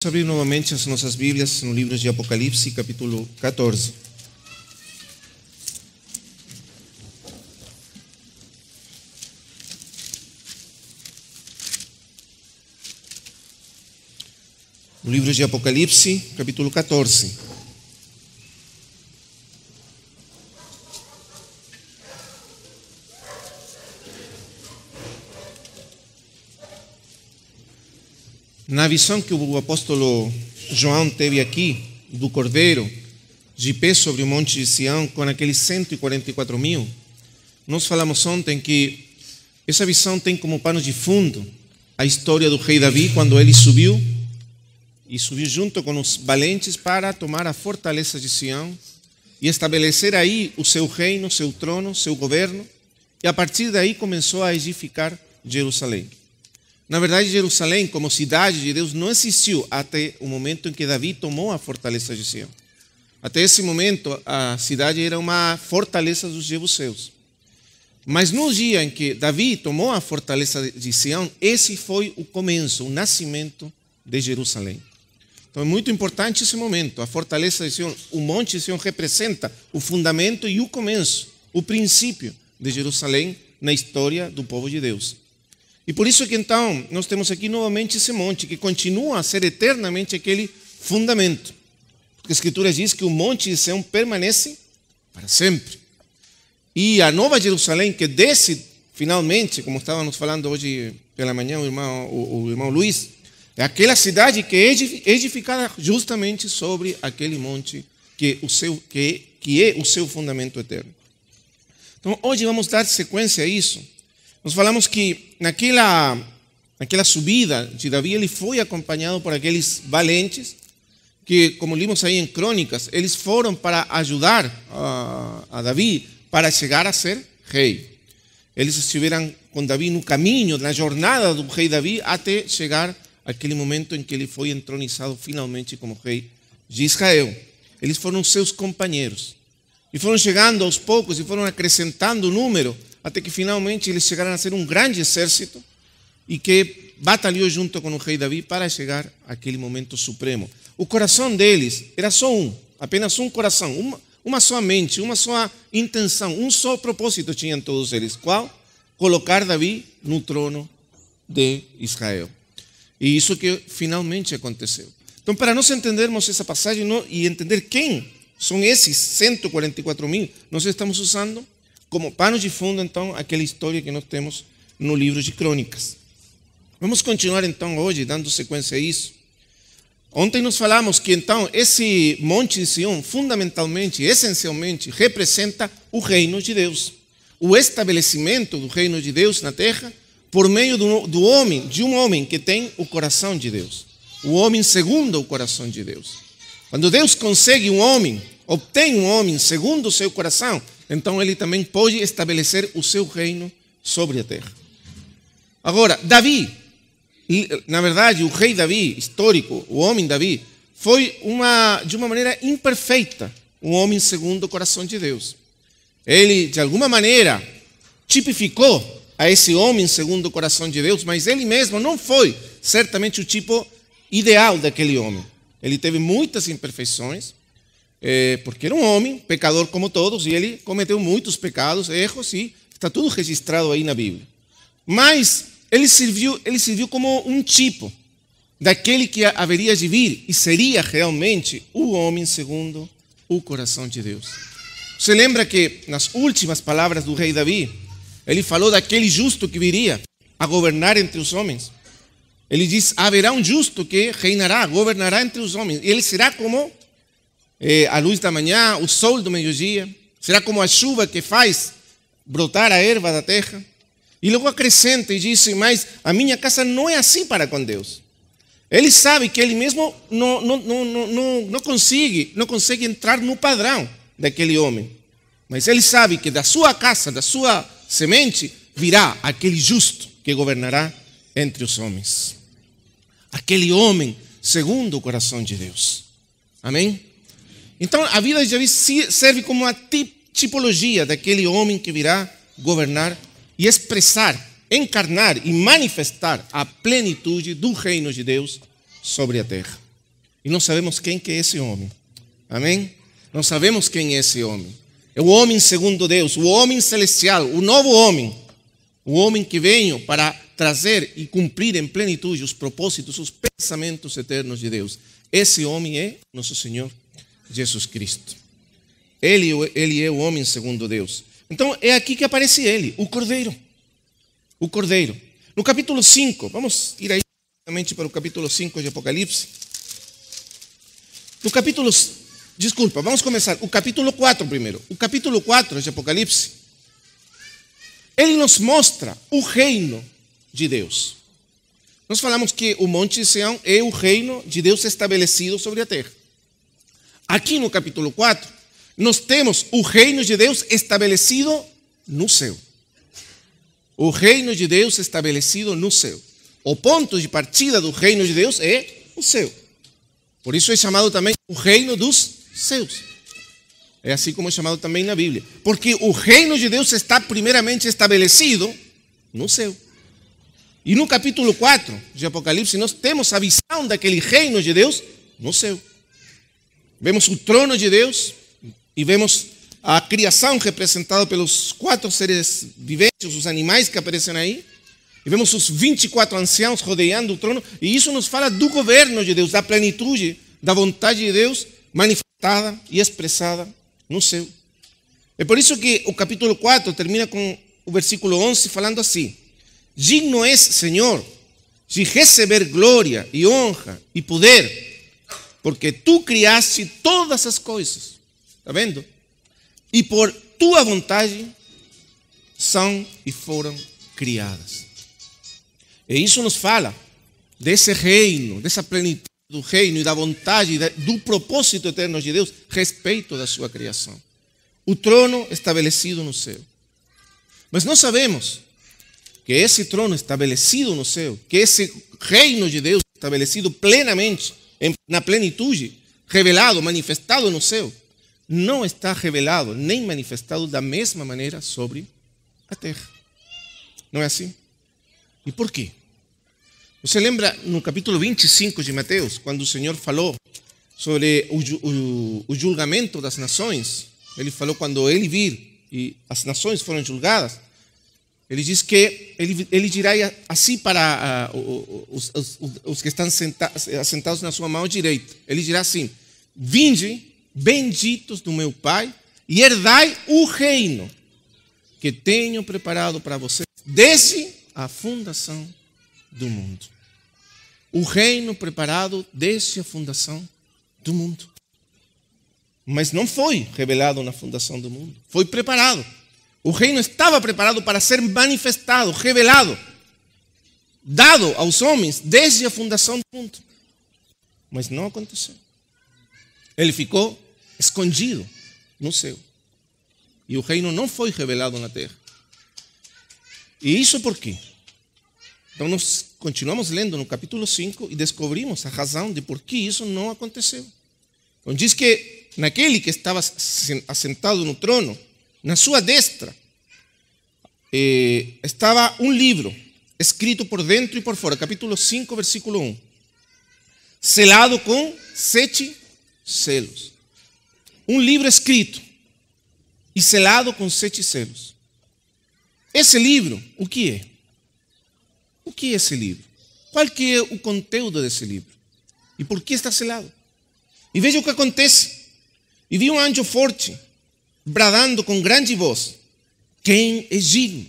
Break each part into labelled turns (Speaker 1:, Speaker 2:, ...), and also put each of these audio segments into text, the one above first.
Speaker 1: Vamos abrir novamente as nossas Bíblias no livro de Apocalipse, capítulo 14. No livro de Apocalipse, capítulo 14. a visão que o apóstolo João teve aqui do cordeiro de pé sobre o monte de Sião com aqueles 144 mil, nós falamos ontem que essa visão tem como pano de fundo a história do rei Davi quando ele subiu e subiu junto com os valentes para tomar a fortaleza de Sião e estabelecer aí o seu reino, seu trono, seu governo, e a partir daí começou a edificar Jerusalém. Na verdade, Jerusalém, como cidade de Deus, não existiu até o momento em que Davi tomou a fortaleza de Sião. Até esse momento, a cidade era uma fortaleza dos jebuseus. Mas no dia em que Davi tomou a fortaleza de Sião, esse foi o começo, o nascimento de Jerusalém. Então é muito importante esse momento. A fortaleza de Sião, o monte de Sião representa o fundamento e o começo, o princípio de Jerusalém na história do povo de Deus. E por isso que então nós temos aqui novamente esse monte que continua a ser eternamente aquele fundamento. Porque a Escritura diz que o monte de Sião permanece para sempre. E a nova Jerusalém que desce finalmente, como estávamos falando hoje pela manhã o irmão, o, o irmão Luiz, é aquela cidade que é edificada justamente sobre aquele monte que, o seu, que, que é o seu fundamento eterno. Então hoje vamos dar sequência a isso nós falamos que naquela, naquela subida de Davi ele foi acompanhado por aqueles valentes que, como lemos aí em Crônicas, eles foram para ajudar a, a Davi para chegar a ser rei. Eles estiveram com Davi no caminho, na jornada do rei Davi até chegar aquele momento em que ele foi entronizado finalmente como rei de Israel. Eles foram seus companheiros. E foram chegando aos poucos e foram acrescentando o número até que finalmente eles chegaram a ser um grande exército e que batalhou junto com o rei Davi para chegar àquele momento supremo. O coração deles era só um, apenas um coração, uma, uma só mente, uma só intenção, um só propósito tinham todos eles. Qual? Colocar Davi no trono de Israel. E isso que finalmente aconteceu. Então, para nós entendermos essa passagem e entender quem são esses 144 mil, nós estamos usando como pano de fundo, então, aquela história que nós temos no livro de Crônicas. Vamos continuar, então, hoje, dando sequência a isso. Ontem nós falamos que, então, esse monte de Sião, fundamentalmente, essencialmente, representa o reino de Deus. O estabelecimento do reino de Deus na terra por meio do, do homem, de um homem que tem o coração de Deus. O homem segundo o coração de Deus. Quando Deus consegue um homem, obtém um homem segundo o seu coração, então ele também pode estabelecer o seu reino sobre a terra. Agora, Davi, na verdade, o rei Davi, histórico, o homem Davi, foi uma, de uma maneira imperfeita, um homem segundo o coração de Deus. Ele, de alguma maneira, tipificou a esse homem segundo o coração de Deus, mas ele mesmo não foi certamente o tipo ideal daquele homem. Ele teve muitas imperfeições, é, porque era um homem, pecador como todos, e ele cometeu muitos pecados, erros, e está tudo registrado aí na Bíblia. Mas ele serviu, ele serviu como um tipo daquele que haveria de vir e seria realmente o homem segundo o coração de Deus. Você lembra que nas últimas palavras do rei Davi, ele falou daquele justo que viria a governar entre os homens? Ele diz: haverá um justo que reinará, governará entre os homens, e ele será como eh, a luz da manhã, o sol do meio-dia? Será como a chuva que faz brotar a erva da terra? E logo acrescenta e diz: Mas a minha casa não é assim para com Deus. Ele sabe que ele mesmo não, não, não, não, não, consegue, não consegue entrar no padrão daquele homem. Mas ele sabe que da sua casa, da sua semente, virá aquele justo que governará entre os homens. Aquele homem segundo o coração de Deus. Amém? Então, a vida de Davi serve como uma tipologia daquele homem que virá governar e expressar, encarnar e manifestar a plenitude do reino de Deus sobre a terra. E não sabemos quem que é esse homem. Amém? Não sabemos quem é esse homem. É o homem segundo Deus, o homem celestial, o novo homem. O homem que veio para trazer e cumprir em plenitude os propósitos, os pensamentos eternos de Deus. Esse homem é nosso Senhor Jesus Cristo. Ele, ele é o homem segundo Deus. Então é aqui que aparece ele, o Cordeiro. O Cordeiro. No capítulo 5, vamos ir aí justamente para o capítulo 5 de Apocalipse. No capítulo, desculpa, vamos começar. O capítulo 4 primeiro. O capítulo 4 de Apocalipse. Ele nos mostra o reino de Deus. Nós falamos que o Monte Sião é o reino de Deus estabelecido sobre a terra aqui no capítulo 4, nós temos o reino de Deus estabelecido no céu. O reino de Deus estabelecido no céu. O ponto de partida do reino de Deus é o céu. Por isso é chamado também o reino dos céus. É assim como é chamado também na Bíblia. Porque o reino de Deus está primeiramente estabelecido no céu. E no capítulo 4 de Apocalipse, nós temos a visão daquele reino de Deus no céu. Vemos o trono de Deus e vemos a criação representada pelos quatro seres viventes, os animais que aparecem aí. E vemos os 24 anciãos rodeando o trono, e isso nos fala do governo de Deus, da plenitude, da vontade de Deus manifestada e expressada no céu. É por isso que o capítulo 4 termina com o versículo 11 falando assim: Digno és, Senhor, de receber glória e honra e poder porque tu criaste todas as coisas, está vendo? E por tua vontade são e foram criadas. E isso nos fala desse reino, dessa plenitude do reino e da vontade, do propósito eterno de Deus, respeito da sua criação. O trono estabelecido no céu. Mas nós sabemos que esse trono estabelecido no céu, que esse reino de Deus estabelecido plenamente, na plenitude, revelado, manifestado no céu, não está revelado nem manifestado da mesma maneira sobre a terra. Não é assim? E por quê? Você lembra no capítulo 25 de Mateus, quando o Senhor falou sobre o, o, o julgamento das nações? Ele falou quando ele vir e as nações foram julgadas. Ele diz que ele, ele dirá assim para uh, os, os, os, que estão senta, sentados na sua mão direita. Ele dirá assim: Vinde, benditos do meu Pai, e herdai o reino que tenho preparado para vocês desde a fundação do mundo. O reino preparado desde a fundação do mundo. Mas não foi revelado na fundação do mundo, foi preparado. O reino estava preparado para ser manifestado, revelado, dado aos homens desde a fundação do mundo. Mas não aconteceu. Ele ficou escondido no céu. E o reino não foi revelado na terra. E isso por quê? Então, nós continuamos lendo no capítulo 5 e descobrimos a razão de por que isso não aconteceu. Então, diz que naquele que estava assentado no trono, na sua destra, eh, estava um livro escrito por dentro e por fora, capítulo 5, versículo 1, selado com sete selos. Um livro escrito e selado com sete selos. Esse livro, o que é? O que é esse livro? Qual que é o conteúdo desse livro? E por que está selado? E veja o que acontece. E vi um anjo forte bradando com grande voz: Quem é digno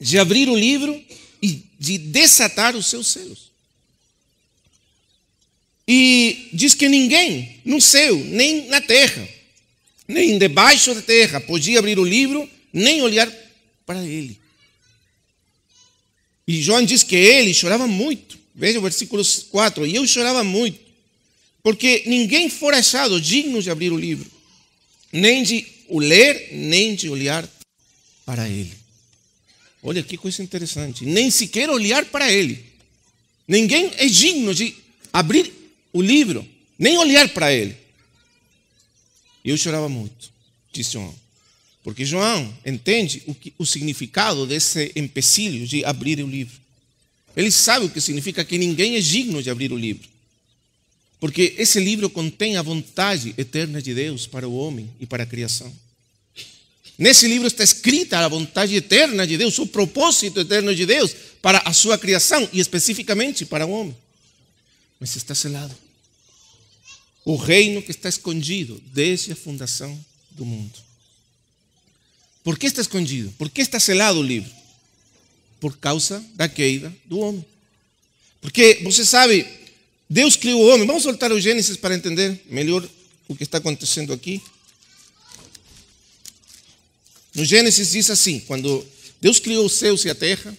Speaker 1: de abrir o livro e de desatar os seus selos? E diz que ninguém no céu, nem na terra, nem debaixo da terra, podia abrir o livro, nem olhar para ele. E João diz que ele chorava muito. Veja o versículo 4: E eu chorava muito, porque ninguém fora achado digno de abrir o livro, nem de o ler, nem de olhar para ele. Olha que coisa interessante. Nem sequer olhar para ele. Ninguém é digno de abrir o livro, nem olhar para ele. Eu chorava muito, disse João. Porque João entende o, que, o significado desse empecilho de abrir o livro. Ele sabe o que significa que ninguém é digno de abrir o livro. Porque esse livro contém a vontade eterna de Deus para o homem e para a criação. Nesse livro está escrita a vontade eterna de Deus, o propósito eterno de Deus para a sua criação e especificamente para o homem. Mas está selado. O reino que está escondido desde a fundação do mundo. Por que está escondido? Por que está selado o livro? Por causa da queda do homem. Porque você sabe, Deus criou o homem. Vamos soltar o Gênesis para entender melhor o que está acontecendo aqui. No Gênesis diz assim: quando Deus criou os céus e a terra,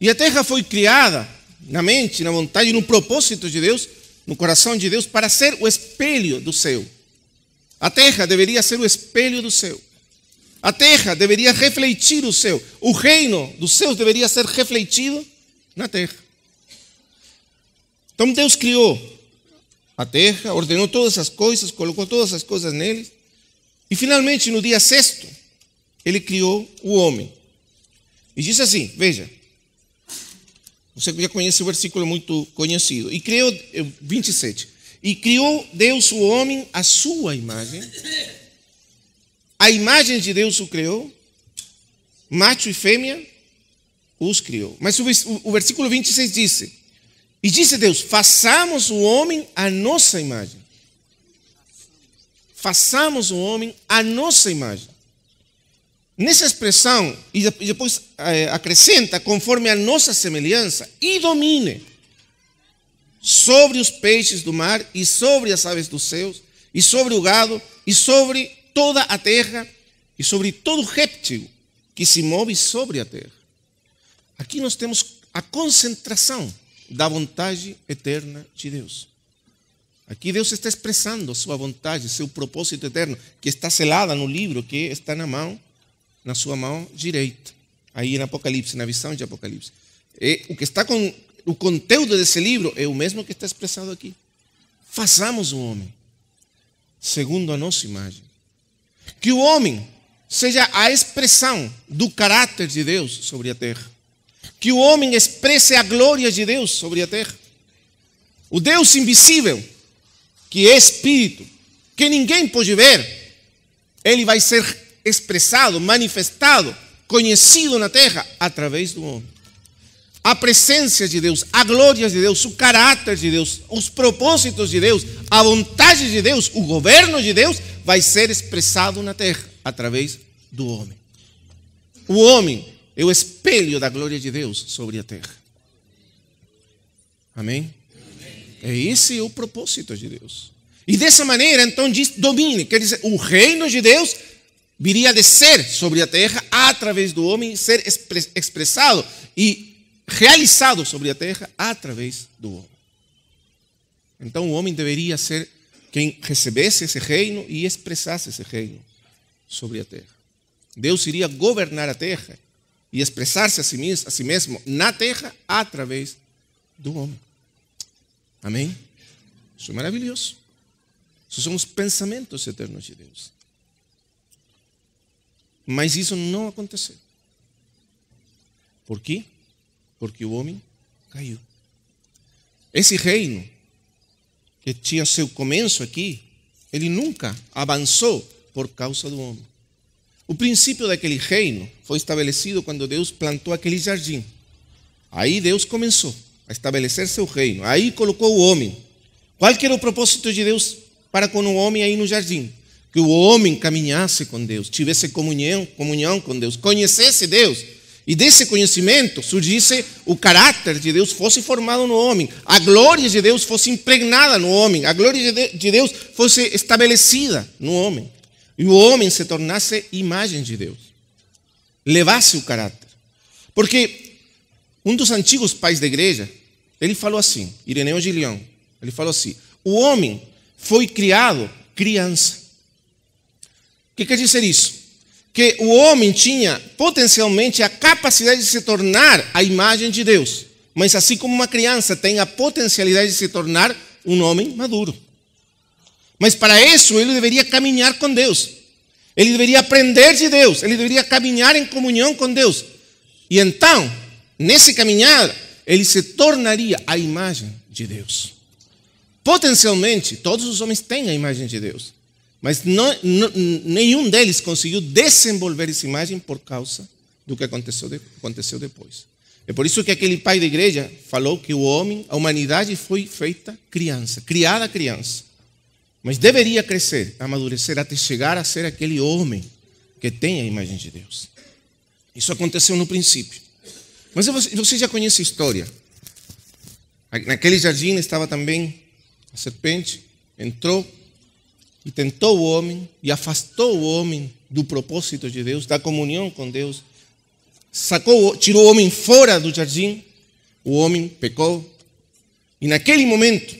Speaker 1: e a terra foi criada na mente, na vontade e no propósito de Deus, no coração de Deus, para ser o espelho do céu. A terra deveria ser o espelho do céu. A terra deveria refletir o céu. O reino dos céus deveria ser refletido na terra. Então Deus criou a terra, ordenou todas as coisas, colocou todas as coisas nele. E finalmente, no dia sexto, ele criou o homem. E diz assim: veja, você já conhece o versículo muito conhecido. E criou, 27. É, e criou Deus o homem à sua imagem. A imagem de Deus o criou. Macho e fêmea os criou. Mas o, o versículo 26 diz: e disse Deus: façamos o homem à nossa imagem. Façamos o homem à nossa imagem. Nessa expressão, e depois eh, acrescenta, conforme a nossa semelhança, e domine sobre os peixes do mar, e sobre as aves dos céus, e sobre o gado, e sobre toda a terra, e sobre todo réptil que se move sobre a terra. Aqui nós temos a concentração da vontade eterna de Deus. Aqui Deus está expressando sua vontade, seu propósito eterno, que está selada no livro, que está na mão, na sua mão direita. Aí em Apocalipse, na visão de Apocalipse. E eh, o que está com o conteúdo desse livro é o mesmo que está expressado aqui. Façamos o homem segundo a nossa imagem. Que o homem seja a expressão do caráter de Deus sobre a terra que o homem expresse a glória de Deus sobre a terra. O Deus invisível, que é espírito, que ninguém pode ver, ele vai ser expressado, manifestado, conhecido na terra através do homem. A presença de Deus, a glória de Deus, o caráter de Deus, os propósitos de Deus, a vontade de Deus, o governo de Deus vai ser expressado na terra através do homem. O homem é o espelho da glória de Deus sobre a terra. Amém? Amém. Esse o propósito de Deus. E dessa maneira, então, diz domine, quer dizer, o reino de Deus viria a descer sobre a terra através do homem, ser expressado e realizado sobre a terra através do homem. Então, o homem deveria ser quem recebesse esse reino e expressasse esse reino sobre a terra. Deus iria governar a terra e expressar-se a, si a si mesmo na terra através do homem. Amém? Isso é maravilhoso. Isso são os pensamentos eternos de Deus. Mas isso não aconteceu. Por quê? Porque o homem caiu. Esse reino, que tinha seu começo aqui, ele nunca avançou por causa do homem. O princípio daquele reino foi estabelecido quando Deus plantou aquele jardim. Aí Deus começou a estabelecer seu reino. Aí colocou o homem. Qual que era o propósito de Deus para com o homem aí no jardim? Que o homem caminhasse com Deus, tivesse comunhão, comunhão com Deus, conhecesse Deus. E desse conhecimento surgisse o caráter de Deus, fosse formado no homem, a glória de Deus fosse impregnada no homem, a glória de Deus fosse estabelecida no homem e o homem se tornasse imagem de Deus, levasse o caráter. Porque um dos antigos pais da igreja, ele falou assim, Ireneu de Leão, ele falou assim: o homem foi criado criança. O que quer dizer isso? Que o homem tinha potencialmente a capacidade de se tornar a imagem de Deus, mas assim como uma criança tem a potencialidade de se tornar um homem maduro. Mas para isso ele deveria caminhar com Deus. Ele deveria aprender de Deus. Ele deveria caminhar em comunhão com Deus. E então, nesse caminhar, ele se tornaria a imagem de Deus. Potencialmente, todos os homens têm a imagem de Deus. Mas não, não, nenhum deles conseguiu desenvolver essa imagem por causa do que aconteceu, de, aconteceu depois. É por isso que aquele pai da igreja falou que o homem, a humanidade foi feita criança, criada criança. Mas deveria crescer, amadurecer até chegar a ser aquele homem que tem a imagem de Deus. Isso aconteceu no princípio. Mas você já conhece a história. Naquele jardim estava também a serpente, entrou e tentou o homem e afastou o homem do propósito de Deus, da comunhão com Deus. Sacou, tirou o homem fora do jardim. O homem pecou. E naquele momento,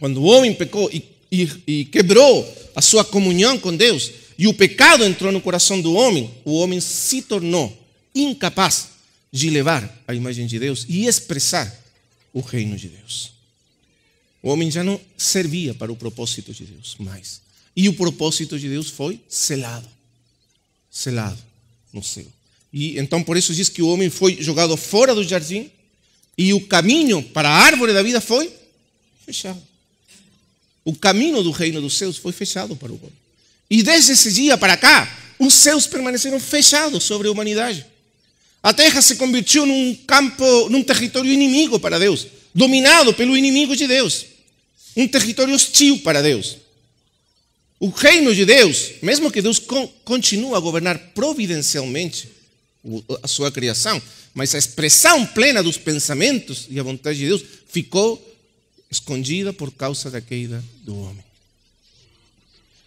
Speaker 1: quando o homem pecou e e, e quebrou a sua comunhão com Deus, e o pecado entrou no coração do homem, o homem se tornou incapaz de levar a imagem de Deus e expressar o reino de Deus. O homem já não servia para o propósito de Deus mais. E o propósito de Deus foi selado selado no céu. E então por isso diz que o homem foi jogado fora do jardim e o caminho para a árvore da vida foi fechado o caminho do reino dos céus foi fechado para o homem. E desde esse dia para cá, os céus permaneceram fechados sobre a humanidade. A terra se convirtiu num campo, num território inimigo para Deus, dominado pelo inimigo de Deus. Um território hostil para Deus. O reino de Deus, mesmo que Deus continue a governar providencialmente a sua criação, mas a expressão plena dos pensamentos e a vontade de Deus ficou escondida por causa da queda do homem.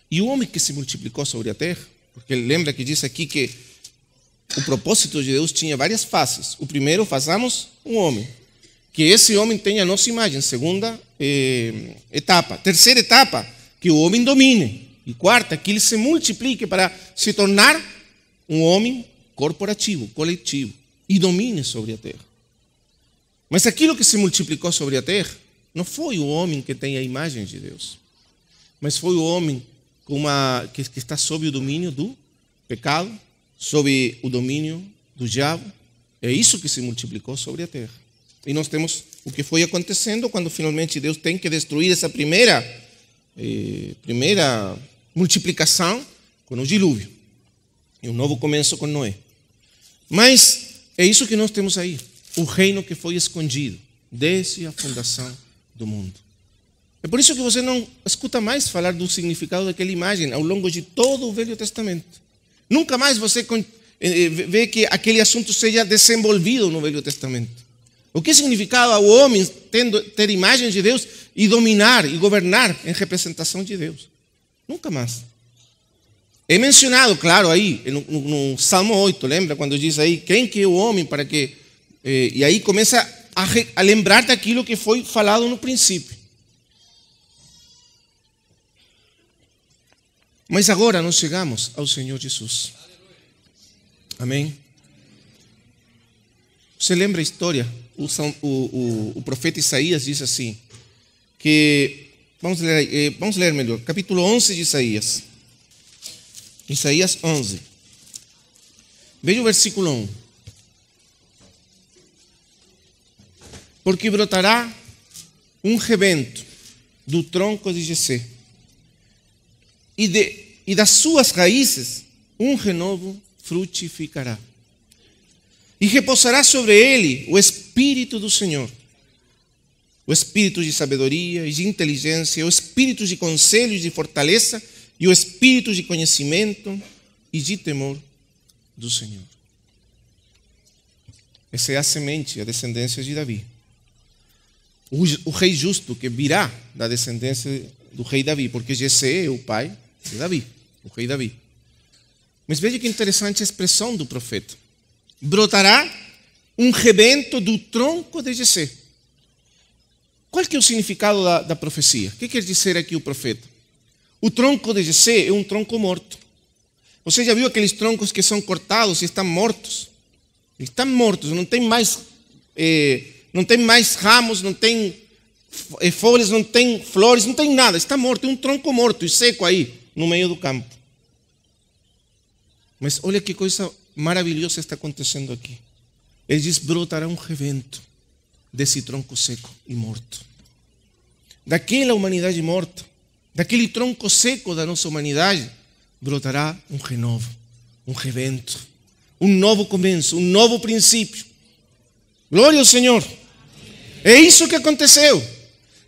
Speaker 1: E o homem que se multiplicou sobre a terra, porque lembra que diz aqui que o propósito de Deus tinha várias fases. O primeiro, façamos um homem. Que esse homem tenha a nossa imagem. Segunda eh, etapa. Terceira etapa, que o homem domine. E quarta, que ele se multiplique para se tornar um homem corporativo, coletivo, e domine sobre a terra. Mas aquilo que se multiplicou sobre a terra não foi o homem que tem a imagem de Deus, mas foi o homem uma, que, que está sob o domínio do pecado, sob o domínio do diabo. É isso que se multiplicou sobre a terra. E nós temos o que foi acontecendo quando finalmente Deus tem que destruir essa primeira, eh, primeira multiplicação com o dilúvio. E um novo começo com Noé. Mas é isso que nós temos aí. O reino que foi escondido desde a fundação do mundo. É por isso que você não escuta mais falar do significado daquela imagem ao longo de todo o Velho Testamento. Nunca mais você eh, eh, vê que aquele assunto seja desenvolvido no Velho Testamento. O que significava o homem tendo, ter imagens de Deus e dominar e governar em representação de Deus? Nunca mais. É mencionado, claro, aí, no, no, Salmo 8, lembra quando diz aí, quem que é o homem para que. Eh, e aí começa a, a lembrar daquilo que foi falado no princípio. Mas agora nós chegamos ao Senhor Jesus. Amém? Você lembra a história? O, o, o, o profeta Isaías diz assim: que. Vamos ler, eh, vamos ler melhor. Capítulo 11 de Isaías. Isaías 11. Veja o versículo 1. porque brotará um rebento do tronco de Jessé e, de, e das suas raízes um renovo frutificará. E repousará sobre ele o Espírito do Senhor, o Espírito de sabedoria e de inteligência, o Espírito de conselhos e de fortaleza, e o Espírito de conhecimento e de temor do Senhor. Essa é a semente, a descendência de Davi o rei justo que virá da descendência do rei Davi, porque Jessé é o pai de Davi, o rei Davi. Mas veja que interessante a expressão do profeta. Brotará um rebento do tronco de Jessé. Qual que é o significado da, da profecia? O que quer dizer aqui o profeta? O tronco de Jessé é um tronco morto. Você já viu aqueles troncos que são cortados e estão mortos? Estão mortos, não tem mais... Eh, não tem mais ramos, não tem eh, folhas, não tem flores, não tem nada, está morto, tem um tronco morto e seco aí, no meio do campo. Mas olha que coisa maravilhosa está acontecendo aqui. Ele diz: brotará um revento desse tronco seco e morto. Daquela humanidade morta, daquele tronco seco da nossa humanidade, brotará um renovo, um revento, um novo começo, um novo princípio. Glória ao Senhor! É isso que aconteceu.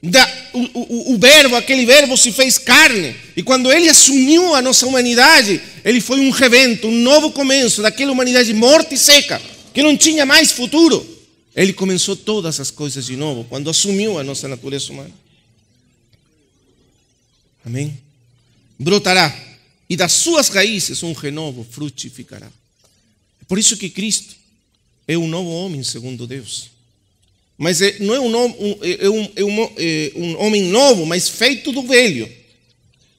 Speaker 1: Da, o, o, o, verbo, aquele verbo se fez carne, e quando ele assumiu a nossa humanidade, ele foi um revento, um novo começo daquela humanidade morta e seca, que não tinha mais futuro. Ele começou todas as coisas de novo, quando assumiu a nossa natureza humana. Amém? Brotará, e das suas raízes um renovo frutificará. É por isso que Cristo é o um novo homem segundo Deus. Mas é, não é um, um, é, é um, um homem novo, mas feito do velho.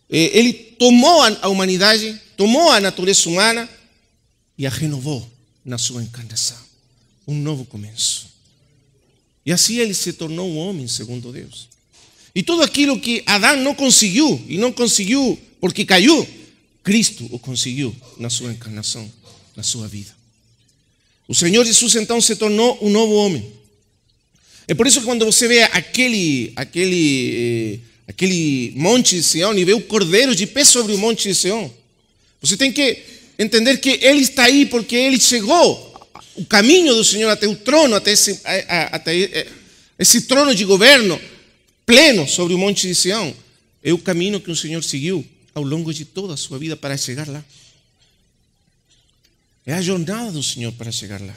Speaker 1: Ele tomou a humanidade, tomou a natureza humana e a renovou na sua encarnação. Um novo começo. E assim ele se tornou um homem, segundo Deus. E tudo aquilo que Adão não conseguiu, e não conseguiu porque caiu, Cristo o conseguiu na sua encarnação, na sua vida. O Senhor Jesus então se tornou um novo homem. É por isso que quando você vê aquele, aquele, eh, aquele monte de Sião e vê o cordeiro de pé sobre o monte de Sião, você tem que entender que ele está aí porque ele chegou o caminho do Senhor até o trono, até esse, até eh, esse trono de governo pleno sobre o monte de Sião. É o caminho que o Senhor seguiu ao longo de toda a sua vida para chegar lá. É a jornada do Senhor para chegar lá.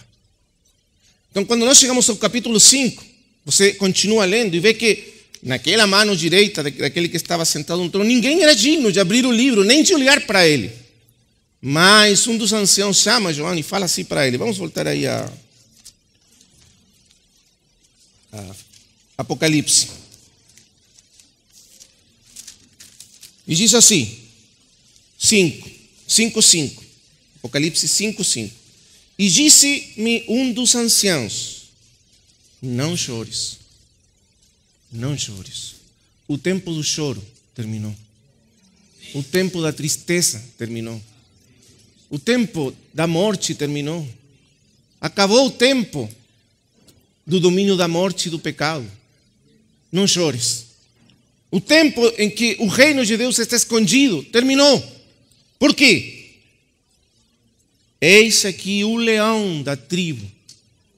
Speaker 1: Então, quando nós chegamos ao capítulo 5, você continua lendo e vê que naquela mão direita daquele que estava sentado no trono, ninguém era digno de abrir o livro, nem de olhar para ele. Mas um dos anciãos chama João e fala assim para ele. Vamos voltar aí a, a Apocalipse. E diz assim: 5, 5, 5. Apocalipse 5, 5. E disse-me um dos anciãos, não chores. Não chores. O tempo do choro terminou. O tempo da tristeza terminou. O tempo da morte terminou. Acabou o tempo do domínio da morte e do pecado. Não chores. O tempo em que o reino de Deus está escondido terminou. Por quê? Eis aqui o leão da tribo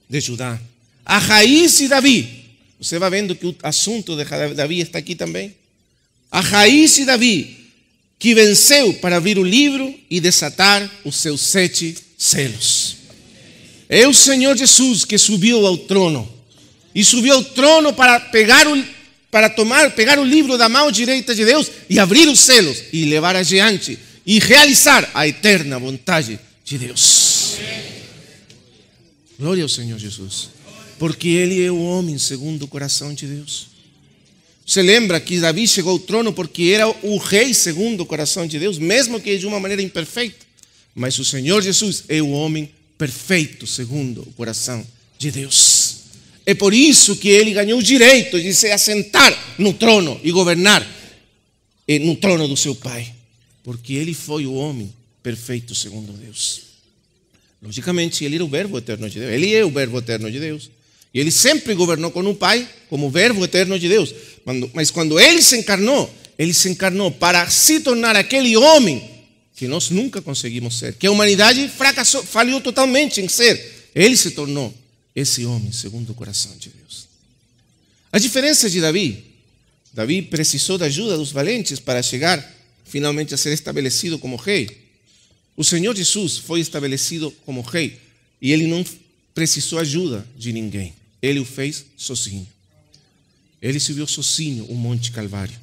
Speaker 1: de Judá a raiz e Davi. Você vai vendo que o assunto de Davi está aqui também. A raiz e Davi, que venceu para abrir o livro e desatar os seus sete selos. É o Senhor Jesus que subiu ao trono. E subiu ao trono para pegar o, para tomar, pegar o livro da mão direita de Deus e abrir os selos e levar adiante e realizar a eterna vontade de Deus. Glória ao Senhor Jesus. Porque ele é o homem segundo o coração de Deus. Você lembra que Davi chegou ao trono porque era o rei segundo o coração de Deus, mesmo que de uma maneira imperfeita. Mas o Senhor Jesus é o homem perfeito segundo o coração de Deus. É por isso que ele ganhou o direito de se assentar no trono e governar eh, no trono do seu pai, porque ele foi o homem perfeito segundo Deus. Logicamente, ele era o verbo eterno de Deus. Ele é o verbo eterno de Deus. E ele sempre governou com o Pai, como Verbo eterno de Deus. Mas quando ele se encarnou, ele se encarnou para se tornar aquele homem que nós nunca conseguimos ser, que a humanidade fracassou, falhou totalmente em ser. Ele se tornou esse homem segundo o coração de Deus. A diferença de Davi, Davi precisou da ajuda dos valentes para chegar finalmente a ser estabelecido como rei. O Senhor Jesus foi estabelecido como rei e ele não precisou ajuda de ninguém. Ele o fez sozinho. Ele subiu sozinho o Monte Calvário.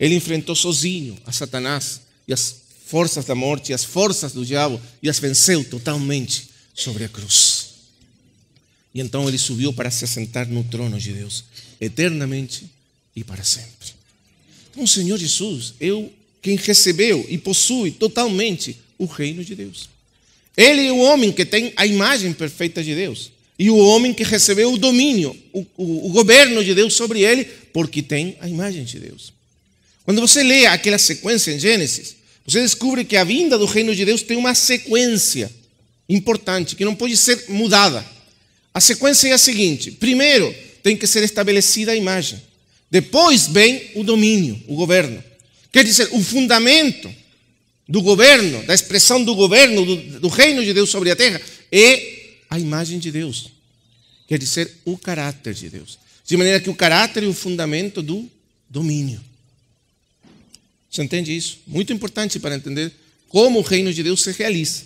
Speaker 1: Ele enfrentou sozinho a Satanás e as forças da morte, e as forças do diabo, e as venceu totalmente sobre a cruz. E então ele subiu para se assentar no trono de Deus, eternamente e para sempre. Então, o Senhor Jesus é quem recebeu e possui totalmente o reino de Deus. Ele é o homem que tem a imagem perfeita de Deus e o homem que recebeu o domínio, o, o, o, governo de Deus sobre ele, porque tem a imagem de Deus. Quando você lê aquela sequência em Gênesis, você descobre que a vinda do reino de Deus tem uma sequência importante, que não pode ser mudada. A sequência é a seguinte: primeiro tem que ser estabelecida a imagem, depois vem o domínio, o governo. Quer dizer, o fundamento do governo, da expressão do governo, do, do reino de Deus sobre a terra, é a imagem de Deus, quer é dizer, o caráter de Deus. De maneira que o caráter é o fundamento do domínio. Você entende isso? Muito importante para entender como o reino de Deus se realiza.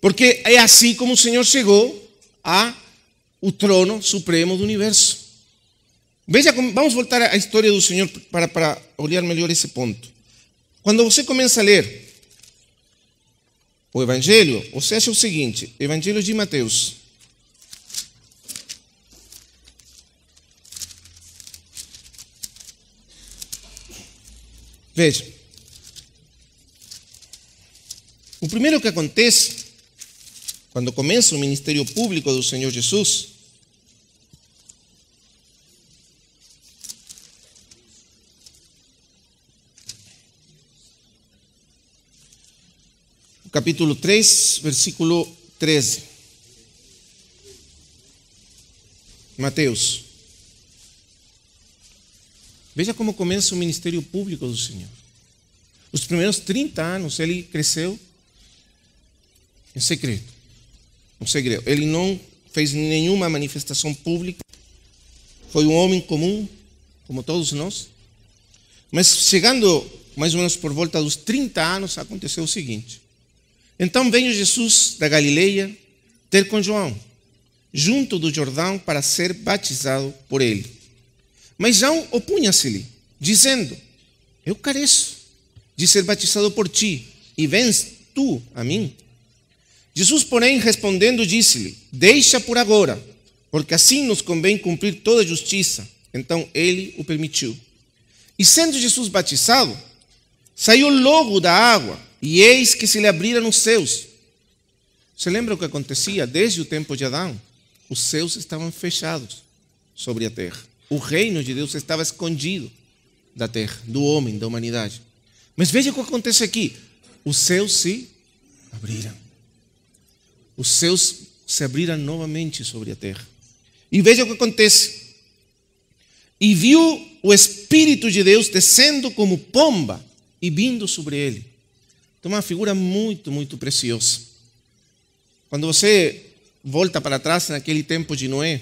Speaker 1: Porque é assim como o Senhor chegou ao trono supremo do universo. Veja, vamos voltar à história do Senhor para, para olhar melhor esse ponto. Quando você começa a ler o Evangelho, ou seja, é o seguinte: Evangelho de Mateus. Veja. O primeiro que acontece quando começa o ministério público do Senhor Jesus capítulo 3, versículo 13. Mateus. Veja como começa o ministério público do Senhor. Os primeiros 30 anos ele cresceu em segredo. em segredo. Ele não fez nenhuma manifestação pública. Foi um homem comum, como todos nós. Mas chegando mais ou menos por volta dos 30 anos, aconteceu o seguinte: então veio Jesus da Galileia ter com João, junto do Jordão, para ser batizado por ele. Mas João opunha-se-lhe, dizendo: Eu careço de ser batizado por ti, e vens tu a mim? Jesus, porém, respondendo, disse-lhe: Deixa por agora, porque assim nos convém cumprir toda a justiça. Então ele o permitiu. E sendo Jesus batizado, saiu logo da água e eis que se lhe abriram os céus. Você lembra o que acontecia desde o tempo de Adão? Os céus estavam fechados sobre a terra. O reino de Deus estava escondido da terra, do homem, da humanidade. Mas veja o que acontece aqui: os céus se abriram. Os céus se abriram novamente sobre a terra. E veja o que acontece. E viu o Espírito de Deus descendo como pomba e vindo sobre ele. Então, uma figura muito, muito preciosa. Quando você volta para trás naquele tempo de Noé,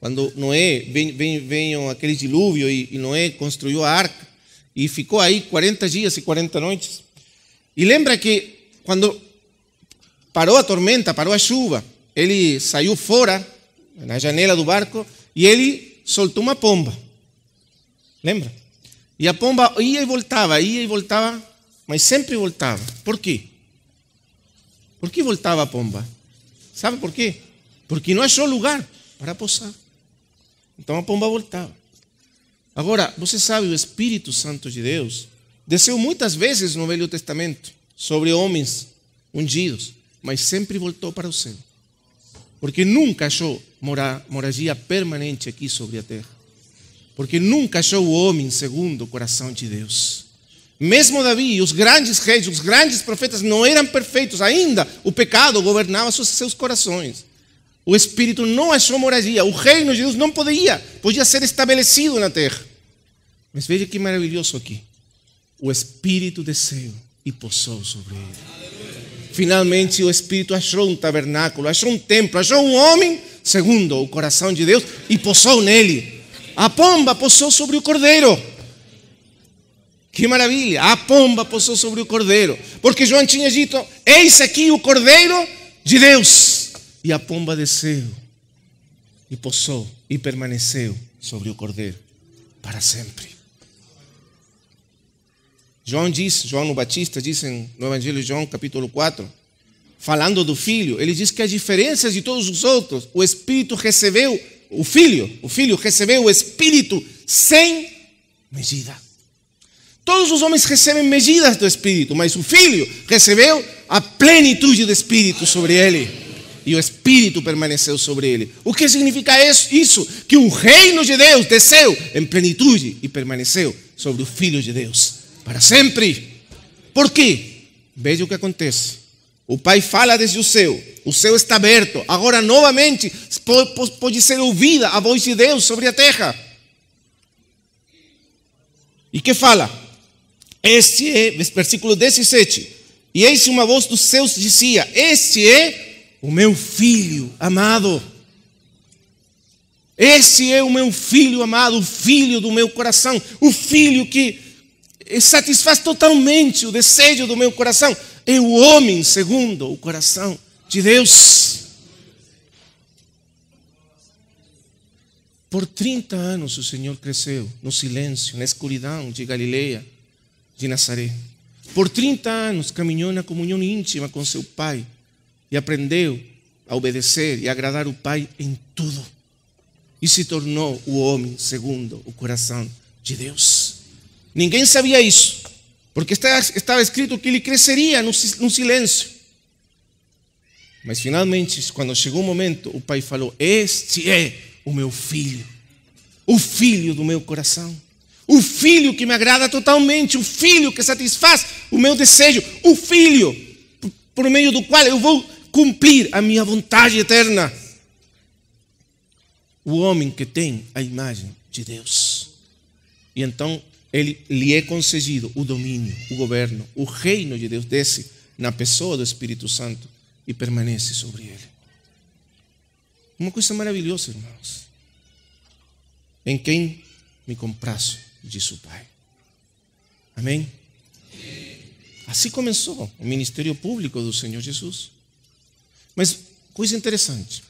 Speaker 1: quando Noé vem, vem, vem aquele dilúvio e, e Noé construiu a arca e ficou aí 40 dias e 40 noites. E lembra que quando parou a tormenta, parou a chuva, ele saiu fora na janela do barco e ele soltou uma pomba. Lembra? E a pomba ia e voltava, ia e voltava mas sempre voltava. Por quê? Por que voltava a pomba? Sabe por quê? Porque não achou é lugar para pousar. Então a pomba voltava. Agora, você sabe, o Espírito Santo de Deus desceu muitas vezes no Velho Testamento sobre homens ungidos, mas sempre voltou para o céu. Porque nunca achou moradia permanente aqui sobre a terra. Porque nunca achou o homem segundo o coração de Deus. Mesmo Davi, os grandes reis, os grandes profetas não eram perfeitos ainda. O pecado governava seus corações. O Espírito não achou é moradia. O reino de Deus não podia, podia ser estabelecido na terra. Mas veja que maravilhoso aqui. O Espírito desceu e pousou sobre ele. Finalmente o Espírito achou um tabernáculo, achou um templo, achou um homem segundo o coração de Deus e pousou nele. A pomba pousou sobre o cordeiro. Que maravilha! A pomba posou sobre o cordeiro, porque João tinha dito: Eis aqui o cordeiro de Deus. E a pomba desceu, e posou e permaneceu sobre o cordeiro para sempre. João diz, João o Batista diz no Evangelho de João, capítulo 4, falando do filho, ele diz que a diferença de todos os outros, o espírito recebeu o filho, o filho recebeu o espírito sem medida. Todos os homens recebem medidas do Espírito, mas o Filho recebeu a plenitude do Espírito sobre ele. E o Espírito permaneceu sobre ele. O que significa isso? Que o reino de Deus desceu em plenitude e permaneceu sobre o Filho de Deus para sempre. Por quê? Veja o que acontece. O Pai fala desde o céu, o céu está aberto. Agora, novamente, pode ser ouvida a voz de Deus sobre a terra. E que fala? Este é, versículo 17. E eis uma voz dos céus dizia: Este é o meu filho amado. Esse é o meu filho amado, o filho do meu coração, o filho que satisfaz totalmente o desejo do meu coração. É o homem segundo o coração de Deus. Por 30 anos o Senhor cresceu no silêncio, na escuridão de Galileia de Nazaré. Por 30 anos caminhou na comunhão íntima com seu pai e aprendeu a obedecer e agradar o pai em tudo. E se tornou o homem segundo o coração de Deus. Ninguém sabia isso, porque estava escrito que ele cresceria no silêncio. Mas finalmente, quando chegou o momento, o pai falou: Este é o meu filho, o filho do meu coração o filho que me agrada totalmente, o filho que satisfaz o meu desejo, o filho por meio do qual eu vou cumprir a minha vontade eterna. O homem que tem a imagem de Deus. E então ele lhe é concedido o domínio, o governo, o reino de Deus desce na pessoa do Espírito Santo e permanece sobre ele. Uma coisa maravilhosa, irmãos. Em quem me comprazo disse o Pai. Amém? Assim começou o ministério público do Senhor Jesus. Mas coisa interessante.